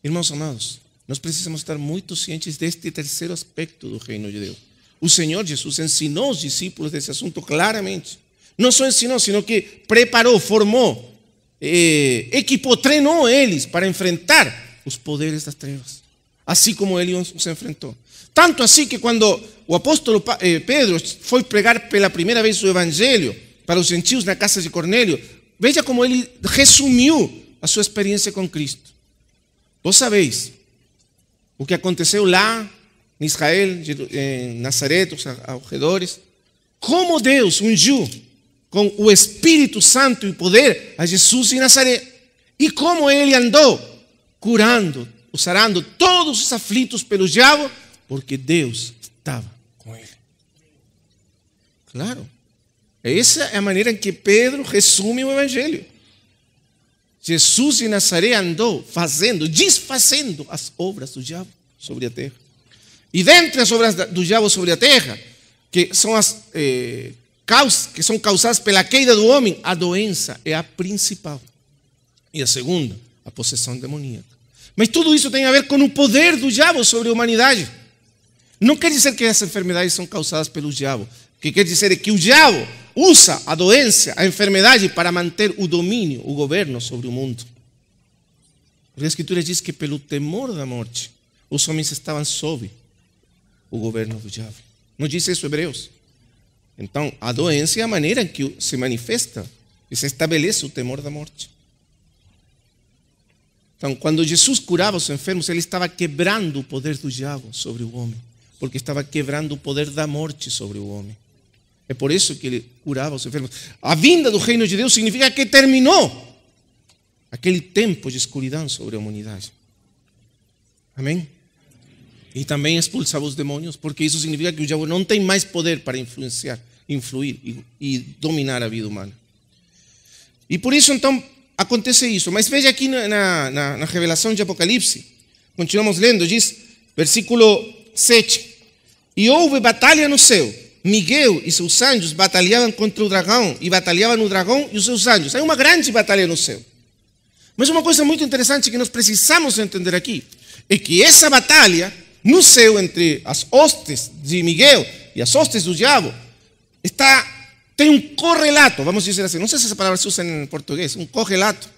Speaker 1: Irmãos amados, nós precisamos estar muito cientes deste terceiro aspecto do reino de Deus. O Senhor Jesus ensinou os discípulos desse assunto claramente. Não só ensinou, assim, sino que preparou, formou, eh, equipou, treinou eles para enfrentar os poderes das trevas, assim como ele os enfrentou. Tanto assim que quando o apóstolo eh, Pedro foi pregar pela primeira vez o evangelho para os gentios na casa de Cornélio, veja como ele resumiu a sua experiência com Cristo. Vós sabeis o que aconteceu lá em Israel, em eh, Nazareto, aos arredores, como Deus ungiu com o Espírito Santo e poder a Jesus de Nazaré. E como ele andou curando, sarando todos os aflitos pelo diabo, porque Deus estava com ele. Claro. Essa é a maneira em que Pedro resume o Evangelho. Jesus de Nazaré andou fazendo, desfazendo as obras do diabo sobre a terra. E dentre as obras do diabo sobre a terra, que são as eh, que são causadas pela queda do homem, a doença é a principal. E a segunda, a possessão demoníaca. Mas tudo isso tem a ver com o poder do diabo sobre a humanidade. Não quer dizer que essas enfermidades são causadas pelo diabo. O que quer dizer é que o diabo usa a doença, a enfermidade, para manter o domínio, o governo sobre o mundo. Porque a Escritura diz que pelo temor da morte, os homens estavam sob o governo do diabo. Não diz isso Hebreus? Então, a doença é a maneira que se manifesta e se estabelece o temor da morte. Então, quando Jesus curava os enfermos, ele estava quebrando o poder do diabo sobre o homem, porque estava quebrando o poder da morte sobre o homem. É por isso que ele curava os enfermos. A vinda do reino de Deus significa que terminou aquele tempo de escuridão sobre a humanidade. Amém? e também expulsava os demônios, porque isso significa que o diabo não tem mais poder para influenciar, influir e, e dominar a vida humana. E por isso, então, acontece isso. Mas veja aqui na, na, na revelação de Apocalipse, continuamos lendo, diz, versículo 7. E houve batalha no céu. Miguel e seus anjos batalhavam contra o dragão, e batalhavam o dragão e os seus anjos. há uma grande batalha no céu. Mas uma coisa muito interessante que nós precisamos entender aqui é que essa batalha no céu, entre as hostes de Miguel e as hostes do diabo, está, tem um correlato, vamos dizer assim, não sei se essa palavra se usa em português, um correlato.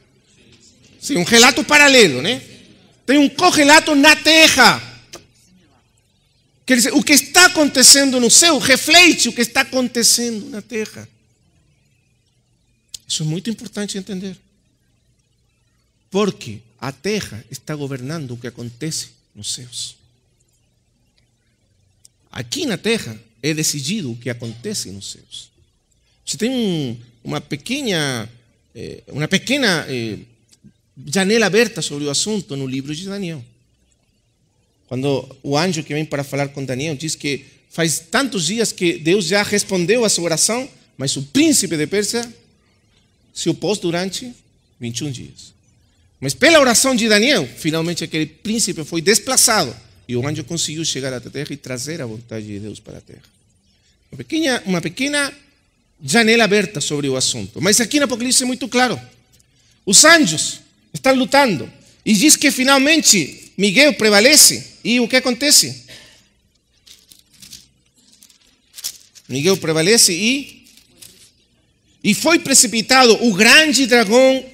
Speaker 1: Sim, um relato paralelo, né? Tem um correlato na terra. Quer dizer, o que está acontecendo no céu reflete o que está acontecendo na terra. Isso é muito importante entender. Porque a terra está governando o que acontece nos céus. Aqui na terra é decidido o que acontece nos céus. Você tem um, uma pequena, eh, uma pequena eh, janela aberta sobre o assunto no livro de Daniel. Quando o anjo que vem para falar com Daniel diz que faz tantos dias que Deus já respondeu à sua oração, mas o príncipe de Pérsia se opôs durante 21 dias. Mas pela oração de Daniel, finalmente aquele príncipe foi desplaçado e o anjo conseguiu chegar até a terra e trazer a vontade de Deus para a terra. Uma pequena, uma pequena janela aberta sobre o assunto. Mas aqui no Apocalipse é muito claro. Os anjos estão lutando. E diz que finalmente Miguel prevalece. E o que acontece? Miguel prevalece e. E foi precipitado o grande dragão,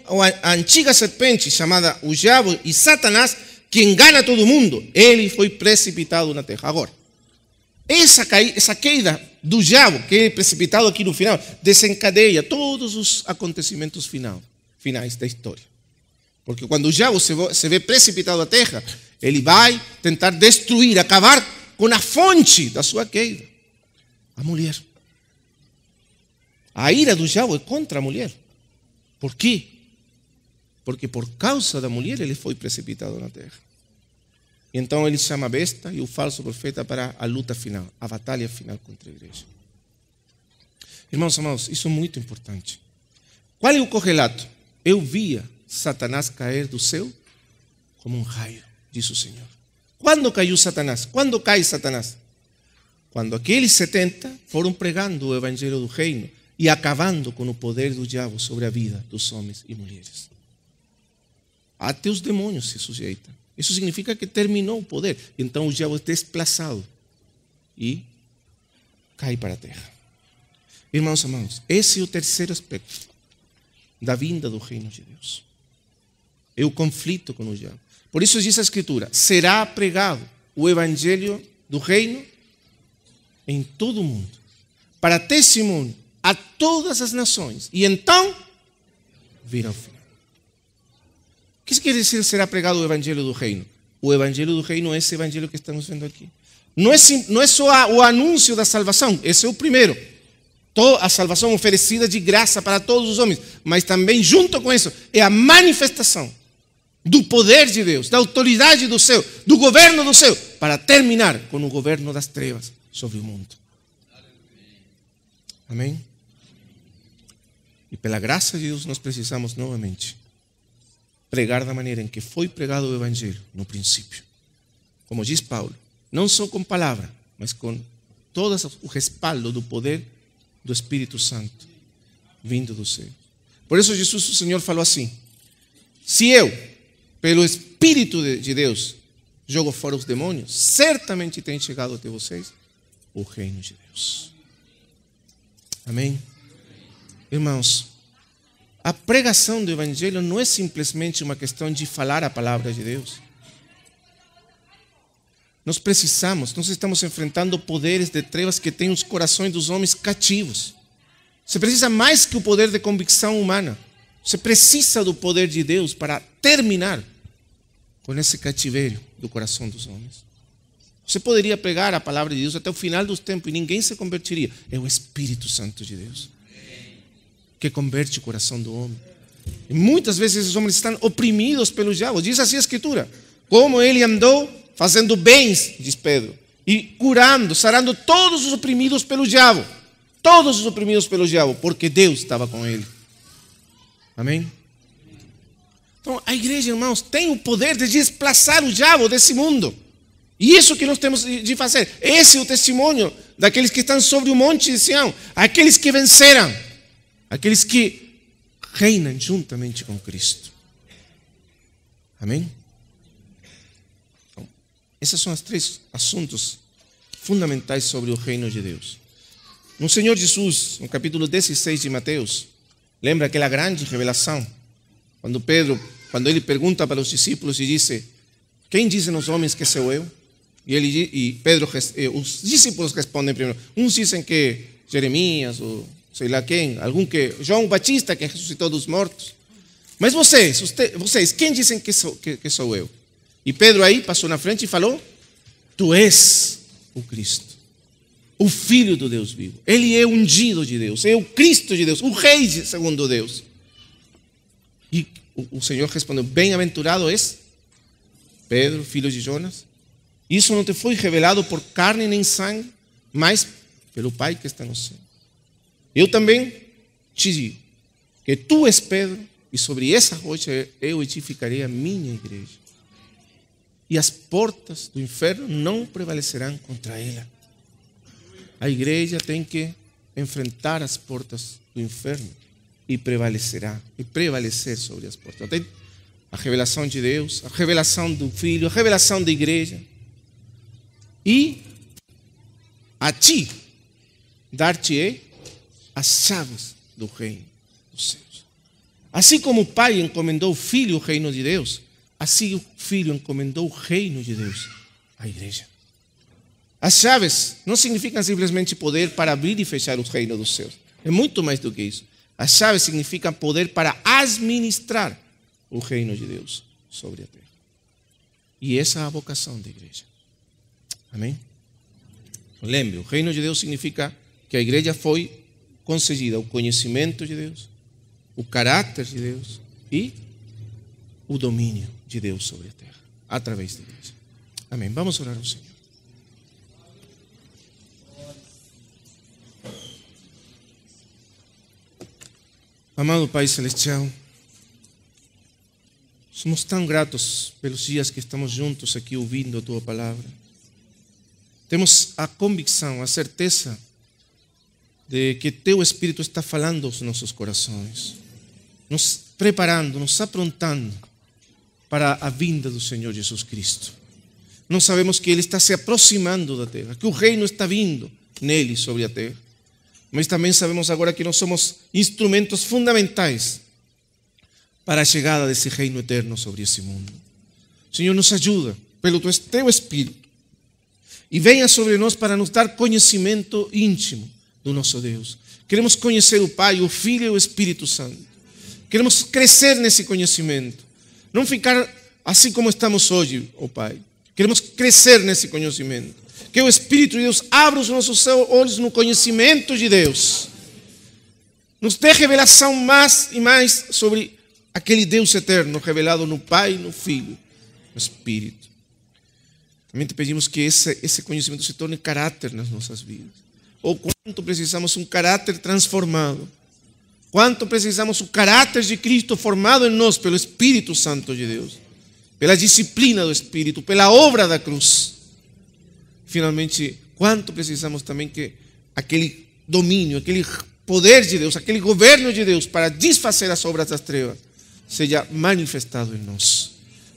Speaker 1: a antiga serpente chamada o Diabo e Satanás, quem gana todo mundo, ele foi precipitado na terra. Agora, essa, caída, essa queda do diabo, que é precipitado aqui no final, desencadeia todos os acontecimentos final, finais da história. Porque quando o diabo se vê precipitado à terra, ele vai tentar destruir, acabar com a fonte da sua queda, a mulher. A ira do diabo é contra a mulher. Por quê? porque por causa da mulher ele foi precipitado na terra. E então ele chama a besta e o falso profeta para a luta final, a batalha final contra a igreja. Irmãos amados, isso é muito importante. Qual é o correlato? Eu via Satanás cair do céu como um raio, diz o Senhor. Quando caiu Satanás? Quando cai Satanás? Quando aqueles 70 foram pregando o evangelho do reino e acabando com o poder do diabo sobre a vida dos homens e mulheres. Até os demônios se sujeitam. Isso significa que terminou o poder. Então o diabo é desplaçado e cai para a terra. Irmãos amados, esse é o terceiro aspecto da vinda do reino de Deus. É o conflito com o diabo. Por isso diz a Escritura: será pregado o evangelho do reino em todo o mundo, para testemunho a todas as nações, e então virá o fim. O que quer dizer será pregado o evangelho do reino? O evangelho do reino é esse evangelho que estamos vendo aqui. Não é, não é só o anúncio da salvação, esse é o primeiro. A salvação oferecida de graça para todos os homens, mas também, junto com isso, é a manifestação do poder de Deus, da autoridade do céu, do governo do céu, para terminar com o governo das trevas sobre o mundo. Amém? E pela graça de Deus, nós precisamos novamente pregar da maneira em que foi pregado o Evangelho no princípio. Como diz Paulo, não só com palavra, mas com todo o respaldo do poder do Espírito Santo vindo do céu. Por isso, Jesus, o Senhor, falou assim: Se eu, pelo Espírito de Deus, jogo fora os demônios, certamente tem chegado até vocês o reino de Deus. Amém? Irmãos, a pregação do Evangelho não é simplesmente uma questão de falar a palavra de Deus. Nós precisamos, nós estamos enfrentando poderes de trevas que têm os corações dos homens cativos. Você precisa mais que o poder de convicção humana. Você precisa do poder de Deus para terminar com esse cativeiro do coração dos homens. Você poderia pregar a palavra de Deus até o final dos tempos e ninguém se convertiria. É o Espírito Santo de Deus que converte o coração do homem. E muitas vezes esses homens estão oprimidos pelo diabo. Diz assim a Escritura: como ele andou fazendo bens, diz Pedro, e curando, sarando todos os oprimidos pelo diabo. Todos os oprimidos pelo diabo, porque Deus estava com ele. Amém? Então, a igreja, irmãos, tem o poder de desplaçar o diabo desse mundo. E isso que nós temos de fazer. Esse é o testemunho daqueles que estão sobre o monte de Sião. Aqueles que venceram aqueles que reinam juntamente com Cristo. Amém? Então, esses são os três assuntos fundamentais sobre o reino de Deus. No Senhor Jesus, no capítulo 16 de Mateus, lembra aquela grande revelação, quando Pedro, quando ele pergunta para os discípulos e diz: Quem dizem os homens que sou eu? E, ele, e Pedro, eh, os discípulos respondem primeiro: Uns dizem que Jeremias, ou sei lá quem, algum que. João Batista, que ressuscitou dos mortos. Mas vocês, usted, vocês, quem dizem que sou, que, que sou eu? E Pedro aí passou na frente e falou: Tu és o Cristo, o Filho do Deus vivo. Ele é ungido de Deus, é o Cristo de Deus, o Rei segundo Deus. E o, o Senhor respondeu: Bem-aventurado és, Pedro, filho de Jonas. Isso não te foi revelado por carne nem sangue, mas pelo Pai que está no céu. Eu também te digo que tu és Pedro, e sobre essa rocha eu edificarei a minha igreja. E as portas do inferno não prevalecerão contra ela. A igreja tem que enfrentar as portas do inferno e prevalecerá, e prevalecer sobre as portas. Tem a revelação de Deus, a revelação do Filho, a revelação da igreja. E a ti dar-te-ei as chaves do reino dos céus. Assim como o Pai encomendou o Filho o reino de Deus, assim o Filho encomendou o reino de Deus à igreja. As chaves não significam simplesmente poder para abrir e fechar o reino dos céus. É muito mais do que isso. As chaves significam poder para administrar o reino de Deus sobre a terra. E essa é a vocação da igreja. Amém? Lembre, o reino de Deus significa que a igreja foi concedida o conhecimento de Deus, o caráter de Deus e o domínio de Deus sobre a terra, através de Deus. Amém. Vamos orar ao Senhor. Amado Pai Celestial, somos tão gratos pelos dias que estamos juntos aqui ouvindo a Tua palavra. Temos a convicção, a certeza de que Teu Espírito está falando aos nossos corações, nos preparando, nos aprontando para a vinda do Senhor Jesus Cristo. Nós sabemos que Ele está se aproximando da terra, que o reino está vindo nele sobre a terra. Mas também sabemos agora que nós somos instrumentos fundamentais para a chegada desse reino eterno sobre esse mundo. Senhor, nos ajuda pelo Teu Espírito e venha sobre nós para nos dar conhecimento íntimo do nosso Deus. Queremos conhecer o Pai, o Filho e o Espírito Santo. Queremos crescer nesse conhecimento. Não ficar assim como estamos hoje, ó oh Pai. Queremos crescer nesse conhecimento. Que o Espírito de Deus abra os nossos olhos no conhecimento de Deus. Nos dê revelação mais e mais sobre aquele Deus eterno revelado no Pai, no Filho, no Espírito. Também te pedimos que esse, esse conhecimento se torne caráter nas nossas vidas. o cuánto precisamos un carácter transformado. Cuánto precisamos un carácter de Cristo formado en por el Espíritu Santo de Dios, pela disciplina Espíritu, Espíritu, pela obra la cruz. Finalmente, cuánto precisamos también que aquel dominio, aquel poder de Dios, aquel gobierno de Dios para disfacer las obras las trevas sea manifestado en nosotros.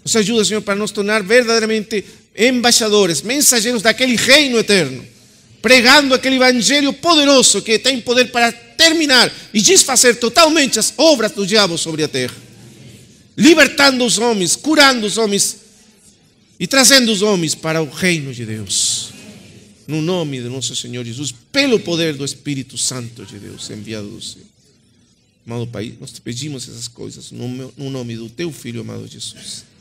Speaker 1: Nos ayuda, Señor, para nos tornar verdaderamente embajadores, mensajeros de aquel reino eterno pregando aquele evangelho poderoso que tem poder para terminar e desfazer totalmente as obras do diabo sobre a terra, libertando os homens, curando os homens e trazendo os homens para o reino de Deus. No nome de nosso Senhor Jesus, pelo poder do Espírito Santo de Deus, enviado do céu. Amado Pai, nós te pedimos essas coisas no nome do teu Filho amado Jesus.